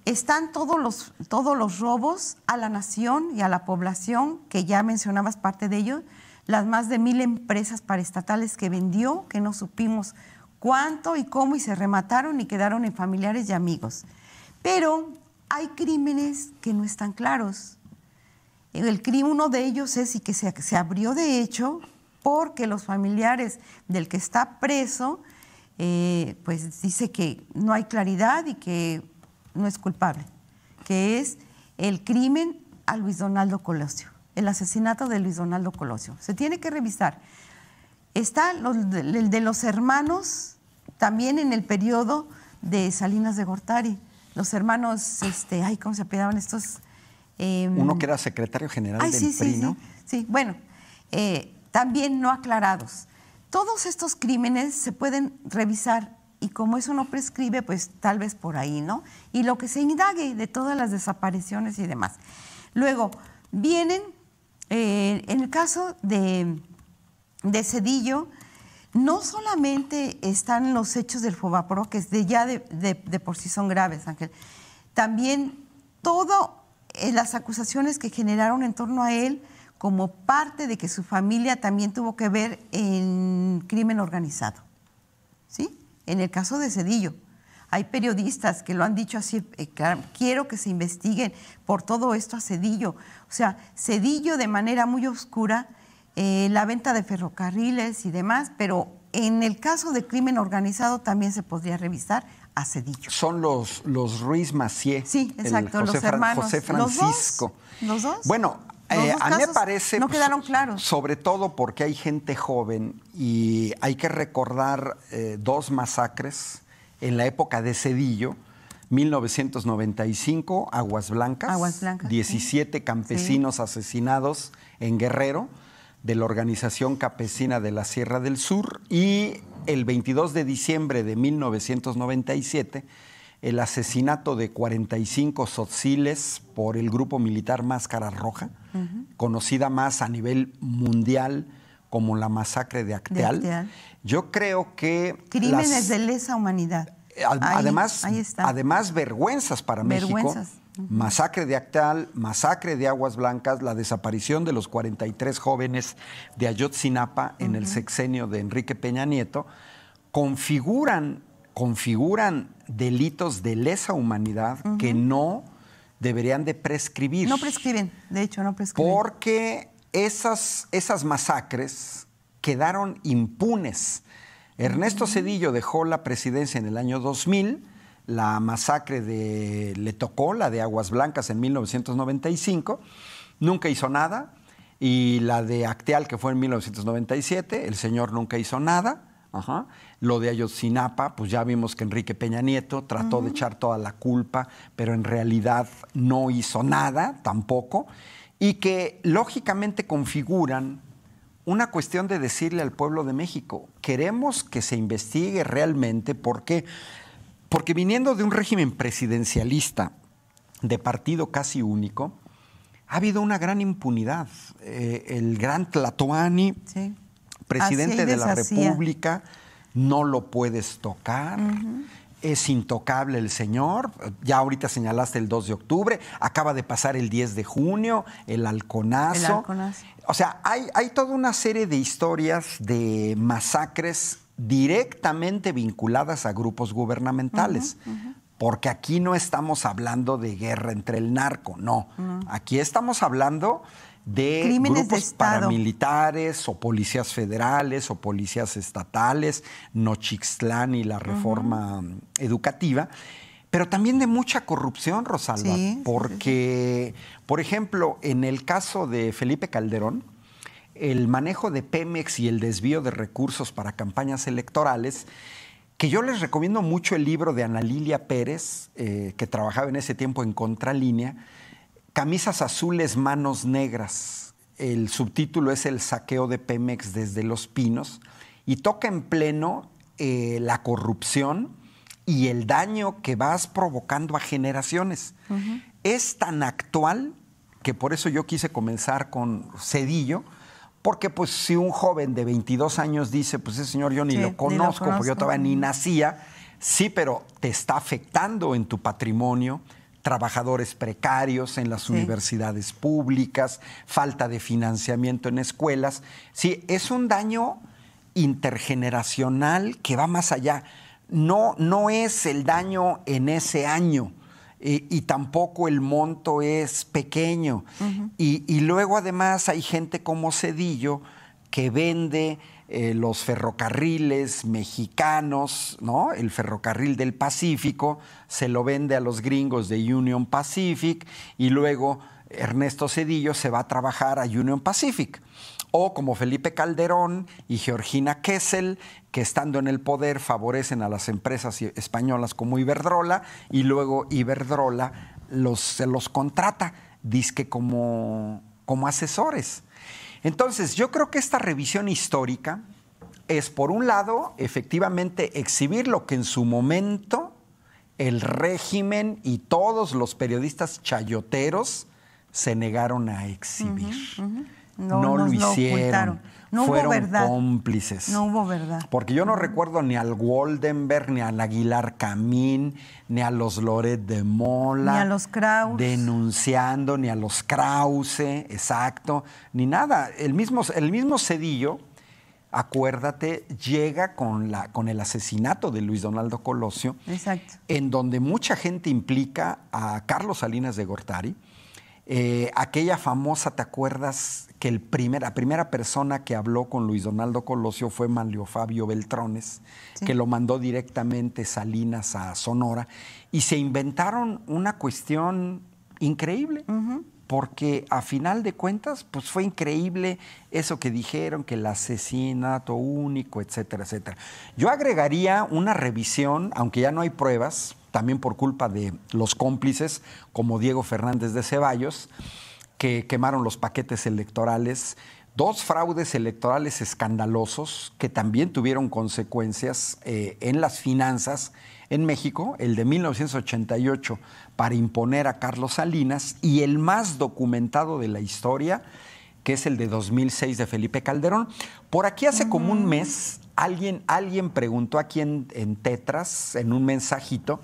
están todos los, todos los robos a la nación y a la población, que ya mencionabas parte de ellos, las más de mil empresas paraestatales que vendió, que no supimos cuánto y cómo, y se remataron y quedaron en familiares y amigos. Pero hay crímenes que no están claros. El crimen, uno de ellos es, y que se, se abrió de hecho, porque los familiares del que está preso, eh, pues dice que no hay claridad y que no es culpable, que es el crimen a Luis Donaldo Colosio, el asesinato de Luis Donaldo Colosio. Se tiene que revisar. Está el de los hermanos también en el periodo de Salinas de Gortari. Los hermanos, este, ay, ¿cómo se apelaban estos? Uno em, que era secretario general del PRI, ¿no? sí, sí, bueno, eh, también no aclarados. Todos estos crímenes se pueden revisar y como eso no prescribe, pues tal vez por ahí, ¿no? Y lo que se indague de todas las desapariciones y demás. Luego, vienen, eh, en el caso de, Cedillo, no solamente están los hechos del Fobapro, que de ya de, por sí son graves, Ángel, también todas eh, las acusaciones que generaron en torno a él, como parte de que su familia también tuvo que ver en crimen organizado. ¿Sí? En el caso de Cedillo. Hay periodistas que lo han dicho así, eh, quiero que se investiguen por todo esto a Cedillo. O sea, Cedillo de manera muy oscura, eh, la venta de ferrocarriles y demás, pero en el caso de crimen organizado también se podría revisar a Cedillo. Son los, los Ruiz Macié. Sí, exacto, los hermanos. José Francisco. ¿Los dos? ¿Los dos? Bueno, eh, a mí me parece. No pues, quedaron claros. Sobre todo porque hay gente joven y hay que recordar eh, dos masacres en la época de Cedillo. 1995, Aguas Blancas, 17 campesinos asesinados en Guerrero de la Organización Campesina de la Sierra del Sur y el 22 de diciembre de 1997 el asesinato de 45 sotziles por el grupo militar Máscara Roja, conocida más a nivel mundial como la masacre de Acteal. Yo creo que... Crímenes de lesa humanidad. además, además, vergüenzas para México. Masacre de Acteal, masacre de Aguas Blancas, la desaparición de los 43 jóvenes de Ayotzinapa en el sexenio de Enrique Peña Nieto, configuran, configuran delitos de lesa humanidad que no deberían de prescribir. No prescriben, de hecho, no prescriben. Porque esas, esas masacres quedaron impunes. Ernesto Cedillo dejó la presidencia en el año 2000, la masacre de le tocó, la de Aguas Blancas en 1995, nunca hizo nada, y la de Acteal, que fue en 1997, el señor nunca hizo nada. Lo de Ayotzinapa, pues ya vimos que Enrique Peña Nieto trató de echar toda la culpa, pero en realidad no hizo nada tampoco, y que lógicamente configuran una cuestión de decirle al pueblo de México, queremos que se investigue realmente por qué. Porque viniendo de un régimen presidencialista de partido casi único, ha habido una gran impunidad. Eh, el gran Tlatoani, presidente de la República, no lo puedes tocar. Es intocable el señor, ya ahorita señalaste el 2 de octubre, acaba de pasar el 10 de junio, el halconazo. O sea, hay, hay toda una serie de historias de masacres directamente vinculadas a grupos gubernamentales. Porque aquí no estamos hablando de guerra entre el narco, no. Aquí estamos hablando de grupos paramilitares o policías federales o policías estatales, Nochixtlán y la reforma mm, educativa, pero también de mucha corrupción, Rosalba, porque, por ejemplo, en el caso de Felipe Calderón, el manejo de Pemex y el desvío de recursos para campañas electorales, que yo les recomiendo mucho el libro de Ana Lilia Pérez, eh, que trabajaba en ese tiempo en Contralínea, Camisas azules, manos negras. El subtítulo es El saqueo de Pemex desde los pinos y toca en pleno eh, la corrupción y el daño que vas provocando a generaciones. Es tan actual que por eso yo quise comenzar con Cedillo, porque pues si un joven de 22 años dice, pues ese señor yo ni, lo, conozco, porque yo todavía ni nacía, sí, pero te está afectando en tu patrimonio, trabajadores precarios en las universidades públicas, falta de financiamiento en escuelas. Sí, es un daño intergeneracional que va más allá. No, no es el daño en ese año. Y, tampoco el monto es pequeño. y luego además hay gente como Cedillo que vende eh, los ferrocarriles mexicanos, ¿no? El ferrocarril del Pacífico se lo vende a los gringos de Union Pacific y luego Ernesto Cedillo se va a trabajar a Union Pacific. O como Felipe Calderón y Georgina Kessel, que estando en el poder favorecen a las empresas españolas como Iberdrola y luego Iberdrola se los contrata, dice como, como asesores. Entonces, yo creo que esta revisión histórica es, por un lado, efectivamente exhibir lo que en su momento el régimen y todos los periodistas chayoteros se negaron a exhibir. No, no lo hicieron no fueron hubo verdad. cómplices. No hubo verdad. Porque yo no recuerdo ni al Goldenberg, ni al Aguilar Camín, ni a los Loret de Mola. Ni a los Krause. Denunciando, ni a los Krause, exacto, ni nada. El mismo, el mismo Cedillo, acuérdate, llega con, la, con el asesinato de Luis Donaldo Colosio, Exacto. en donde mucha gente implica a Carlos Salinas de Gortari. Eh, aquella famosa, ¿te acuerdas? que primer, la primera persona que habló con Luis Donaldo Colosio fue Manlio Fabio Beltrones, que lo mandó directamente Salinas a Sonora, y se inventaron una cuestión increíble. porque a final de cuentas, pues fue increíble eso que dijeron, que el asesinato único, etcétera, etcétera. Yo agregaría una revisión, aunque ya no hay pruebas, también por culpa de los cómplices, como Diego Fernández de Ceballos, que quemaron los paquetes electorales, dos fraudes electorales escandalosos que también tuvieron consecuencias eh, en las finanzas en México, el de 1988 para imponer a Carlos Salinas y el más documentado de la historia, que es el de 2006 de Felipe Calderón. Por aquí hace como un mes alguien, alguien preguntó aquí en, en Tetras, en un mensajito,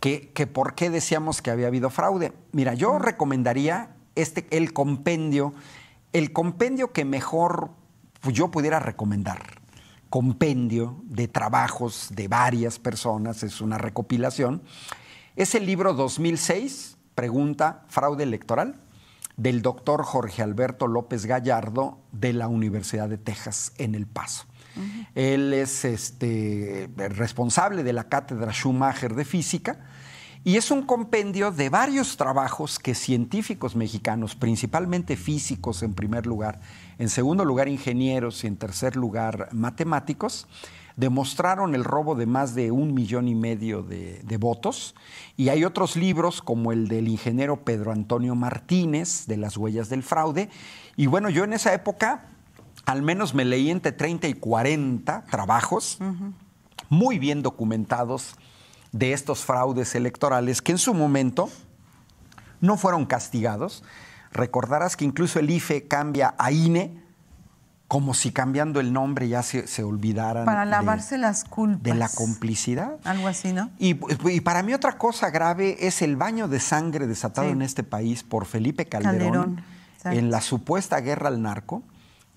que, que, por qué decíamos que había habido fraude. Mira, yo recomendaría este, el compendio, el compendio que mejor yo pudiera recomendar, compendio de trabajos de varias personas, es una recopilación, es el libro 2006, Pregunta, Fraude Electoral, del doctor Jorge Alberto López Gallardo de la Universidad de Texas en El Paso. Él es este, responsable de la cátedra Schumacher de Física y es un compendio de varios trabajos que científicos mexicanos, principalmente físicos en primer lugar, en segundo lugar ingenieros y en tercer lugar matemáticos, demostraron el robo de más de un millón y medio de, votos. Y hay otros libros como el del ingeniero Pedro Antonio Martínez, de las huellas del fraude. Y bueno, yo en esa época al menos me leí entre 30 y 40 trabajos. muy bien documentados de estos fraudes electorales que en su momento no fueron castigados. Recordarás que incluso el IFE cambia a INE como si cambiando el nombre ya se, olvidaran. Para lavarse de, las culpas. De la complicidad. Algo así, ¿no? Y, para mí otra cosa grave es el baño de sangre desatado en este país por Felipe Calderón. en la supuesta guerra al narco,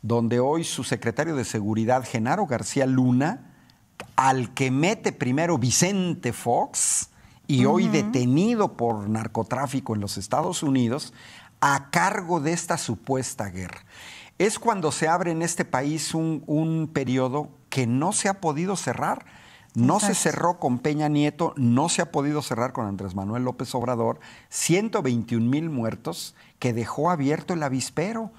donde hoy su secretario de Seguridad, Genaro García Luna, al que mete primero Vicente Fox y hoy detenido por narcotráfico en los Estados Unidos a cargo de esta supuesta guerra. Es cuando se abre en este país un, periodo que no se ha podido cerrar. No se cerró con Peña Nieto, no se ha podido cerrar con Andrés Manuel López Obrador. 121 mil muertos que dejó abierto el avispero.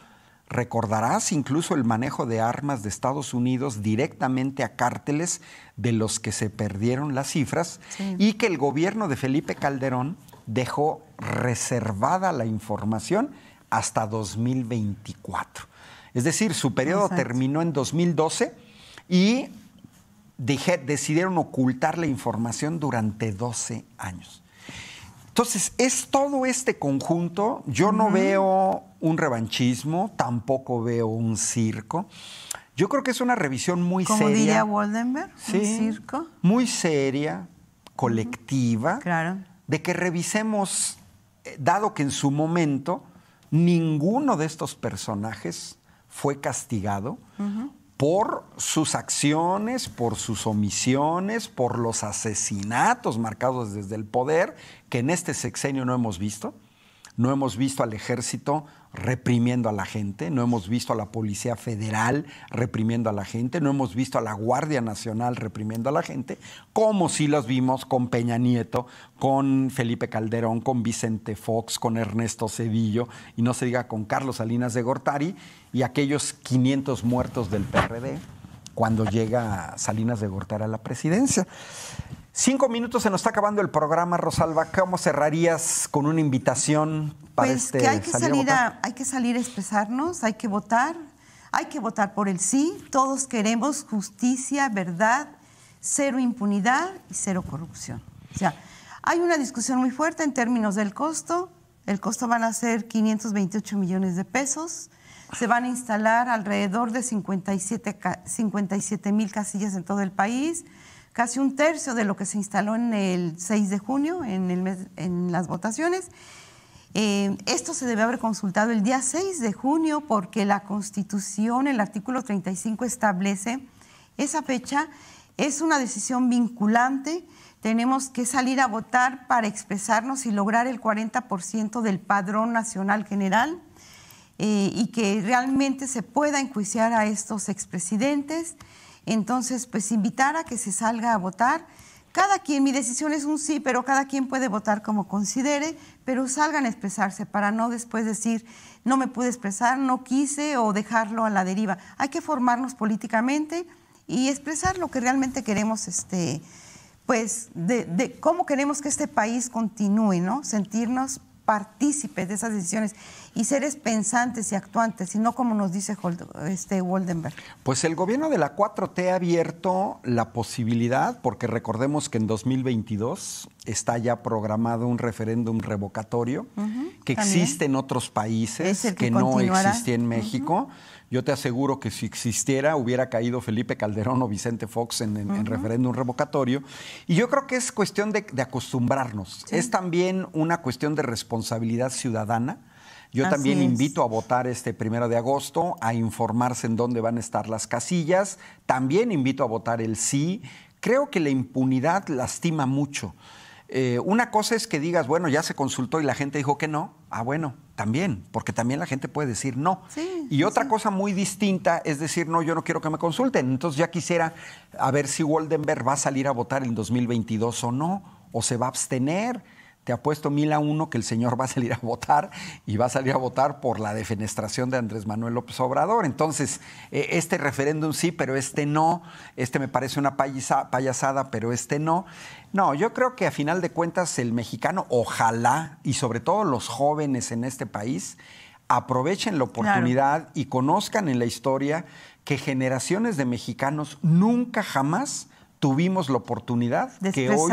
Recordarás incluso el manejo de armas de Estados Unidos directamente a cárteles de los que se perdieron las cifras y que el gobierno de Felipe Calderón dejó reservada la información hasta 2024. Es decir, su periodo terminó en 2012 y decidieron ocultar la información durante 12 años. Entonces, es todo este conjunto. Yo no veo un revanchismo, tampoco veo un circo. Yo creo que es una revisión muy ¿Cómo seria. diría Waldenberg? Sí, ¿Un circo? Muy seria, colectiva. Claro. De que revisemos, eh, dado que en su momento ninguno de estos personajes fue castigado, por sus acciones, por sus omisiones, por los asesinatos marcados desde el poder, que en este sexenio no hemos visto. No hemos visto al ejército reprimiendo a la gente, no hemos visto a la Policía Federal reprimiendo a la gente, no hemos visto a la Guardia Nacional reprimiendo a la gente, como si las vimos con Peña Nieto, con Felipe Calderón, con Vicente Fox, con Ernesto Cedillo, y no se diga con Carlos Salinas de Gortari y aquellos 500 muertos del PRD cuando llega Salinas de Gortari a la presidencia. Cinco minutos se nos está acabando el programa, Rosalba. ¿Cómo cerrarías con una invitación para pues este que hay que salir, a, hay que salir a expresarnos, hay que votar, hay que votar por el sí. Todos queremos justicia, verdad, cero impunidad y cero corrupción. O sea, hay una discusión muy fuerte en términos del costo. El costo van a ser 528 millones de pesos. Se van a instalar alrededor de 57 mil casillas en todo el país casi un tercio de lo que se instaló en el 6 de junio, en, las votaciones. Eh, esto se debe haber consultado el día 6 de junio porque la Constitución, el artículo 35, establece esa fecha. Es una decisión vinculante. Tenemos que salir a votar para expresarnos y lograr el 40% del padrón nacional general eh, y que realmente se pueda enjuiciar a estos expresidentes entonces, pues invitar a que se salga a votar. Cada quien, mi decisión es un sí, pero cada quien puede votar como considere, pero salgan a expresarse para no después decir no me pude expresar, no quise o dejarlo a la deriva. Hay que formarnos políticamente y expresar lo que realmente queremos, este, pues, de, de cómo queremos que este país continúe, ¿no? Sentirnos partícipes de esas decisiones y seres pensantes y actuantes, y no como nos dice este Woldenberg. Pues el gobierno de la 4T ha abierto la posibilidad, porque recordemos que en 2022 está ya programado un referéndum revocatorio que existe en otros países, que, no existía en México. Yo te aseguro que si existiera hubiera caído Felipe Calderón o Vicente Fox en, referéndum revocatorio. Y yo creo que es cuestión de, acostumbrarnos. Es también una cuestión de responsabilidad ciudadana. Yo también invito a votar este primero de agosto, a informarse en dónde van a estar las casillas. También invito a votar el sí. Creo que la impunidad lastima mucho. Eh, una cosa es que digas, bueno, ya se consultó y la gente dijo que no. Ah, bueno, también, porque también la gente puede decir no. y otra cosa muy distinta es decir, no, yo no quiero que me consulten. Entonces ya quisiera a ver si Waldenberg va a salir a votar en 2022 o no, o se va a abstener te apuesto mil a uno que el señor va a salir a votar y va a salir a votar por la defenestración de Andrés Manuel López Obrador. Entonces, e, este referéndum sí, pero este no. Este me parece una payasada, pero este no. No, yo creo que a final de cuentas el mexicano, ojalá, y sobre todo los jóvenes en este país, aprovechen la oportunidad y conozcan en la historia que generaciones de mexicanos nunca jamás tuvimos la oportunidad de que hoy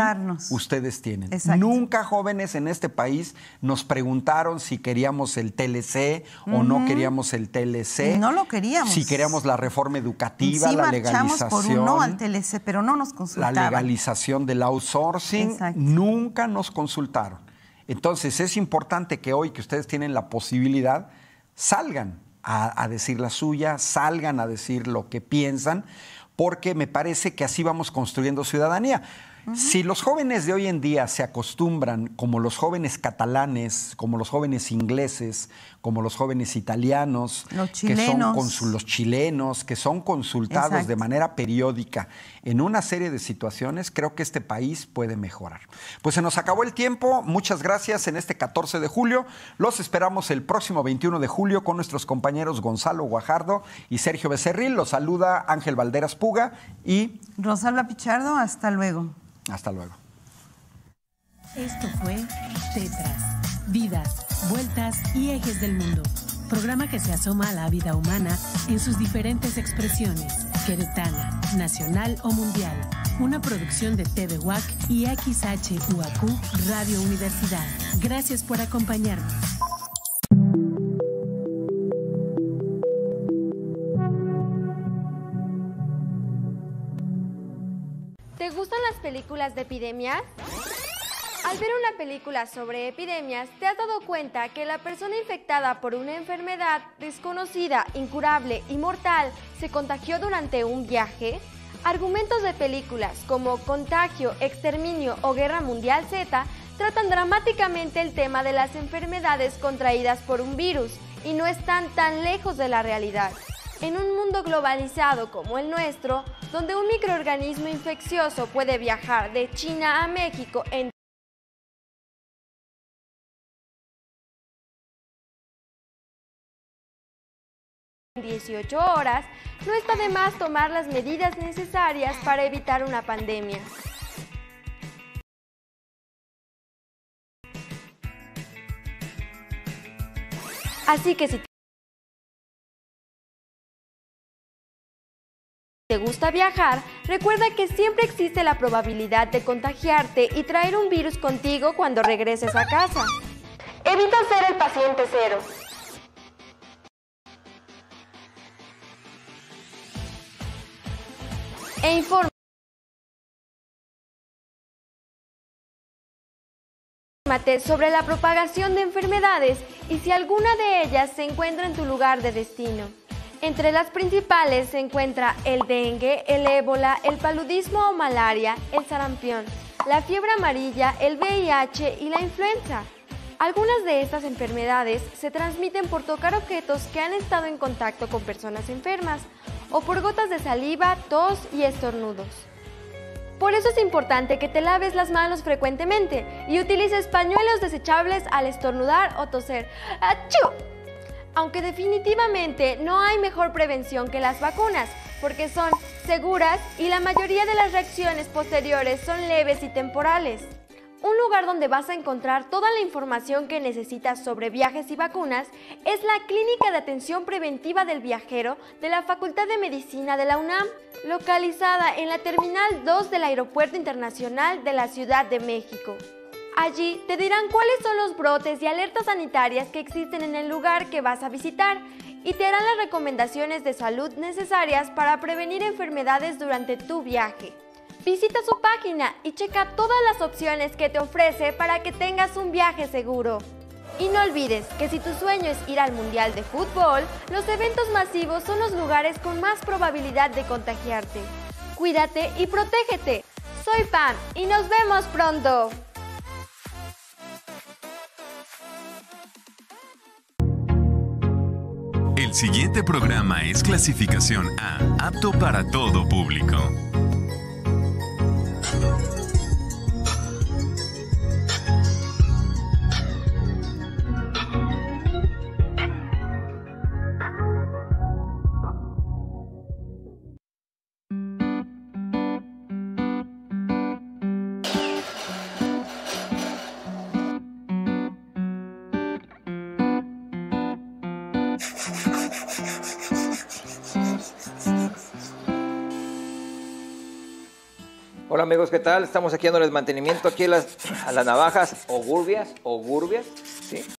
ustedes tienen. Nunca jóvenes en este país nos preguntaron si queríamos el TLC o no queríamos el TLC. No lo queríamos. Si queríamos la reforma educativa, la legalización. Por un no al TLC, pero no nos consultaron. La legalización del outsourcing. Nunca nos consultaron. Entonces es importante que hoy que ustedes tienen la posibilidad, salgan a decir la suya, salgan a decir lo que piensan porque me parece que así vamos construyendo ciudadanía. Si los jóvenes de hoy en día se acostumbran, como los jóvenes catalanes, como los jóvenes ingleses, como los jóvenes italianos, que son los chilenos, que son consultados de manera periódica en una serie de situaciones, creo que este país puede mejorar. Pues se nos acabó el tiempo. Muchas gracias en este 14 de julio. Los esperamos el próximo 21 de julio con nuestros compañeros Gonzalo Guajardo y Sergio Becerril. Los saluda Ángel Valderas Puga y Rosalba Pichardo. Hasta luego. Hasta luego. Esto fue Tetras, vidas, vueltas y ejes del mundo. Programa que se asoma a la vida humana en sus diferentes expresiones, queretana, nacional o mundial. Una producción de TV y XHUAQ Radio Universidad. Gracias por acompañarnos. películas de epidemias? Al ver una película sobre epidemias, te has dado cuenta que la persona infectada por una enfermedad desconocida, incurable y mortal se contagió durante un viaje? Argumentos de películas como Contagio, Exterminio o Guerra Mundial Z tratan dramáticamente el tema de las enfermedades contraídas por un virus y no están tan lejos de la realidad. En un mundo globalizado como el nuestro, donde un microorganismo infeccioso puede viajar de China a México en 18 horas, no está de más tomar las medidas necesarias para evitar una pandemia. Así que si te gusta viajar, recuerda que siempre existe la probabilidad de contagiarte y traer un virus contigo cuando regreses a casa. Evita ser el paciente cero. E informa. sobre la propagación de enfermedades y si alguna de ellas se encuentra en tu lugar de destino. Entre las principales se encuentra el dengue, el ébola, el paludismo o malaria, el sarampión, la fiebre amarilla, el VIH y la influenza. Algunas de estas enfermedades se transmiten por tocar objetos que han estado en contacto con personas enfermas o por gotas de saliva, tos y estornudos. Por eso es importante que te laves las manos frecuentemente y utilices pañuelos desechables al estornudar o toser. ¡Achú! Aunque definitivamente no hay mejor prevención que las vacunas, porque son seguras y la mayoría de las reacciones posteriores son leves y temporales. Un lugar donde vas a encontrar toda la información que necesitas sobre viajes y vacunas es la Clínica de Atención Preventiva del Viajero de la Facultad de Medicina de la UNAM, localizada en la Terminal 2 del Aeropuerto Internacional de la Ciudad de México. Allí te dirán cuáles son los brotes y alertas sanitarias que existen en el lugar que vas a visitar y te harán las recomendaciones de salud necesarias para prevenir enfermedades durante tu viaje. Visita su página y checa todas las opciones que te ofrece para que tengas un viaje seguro. Y no olvides que si tu sueño es ir al Mundial de Fútbol, los eventos masivos son los lugares con más probabilidad de contagiarte. Cuídate y protégete. Soy Pam y nos vemos pronto. El siguiente programa es clasificación A, apto para todo público. amigos, ¿qué tal? Estamos aquí el mantenimiento aquí a las, a las navajas o gurbias, ¿sí?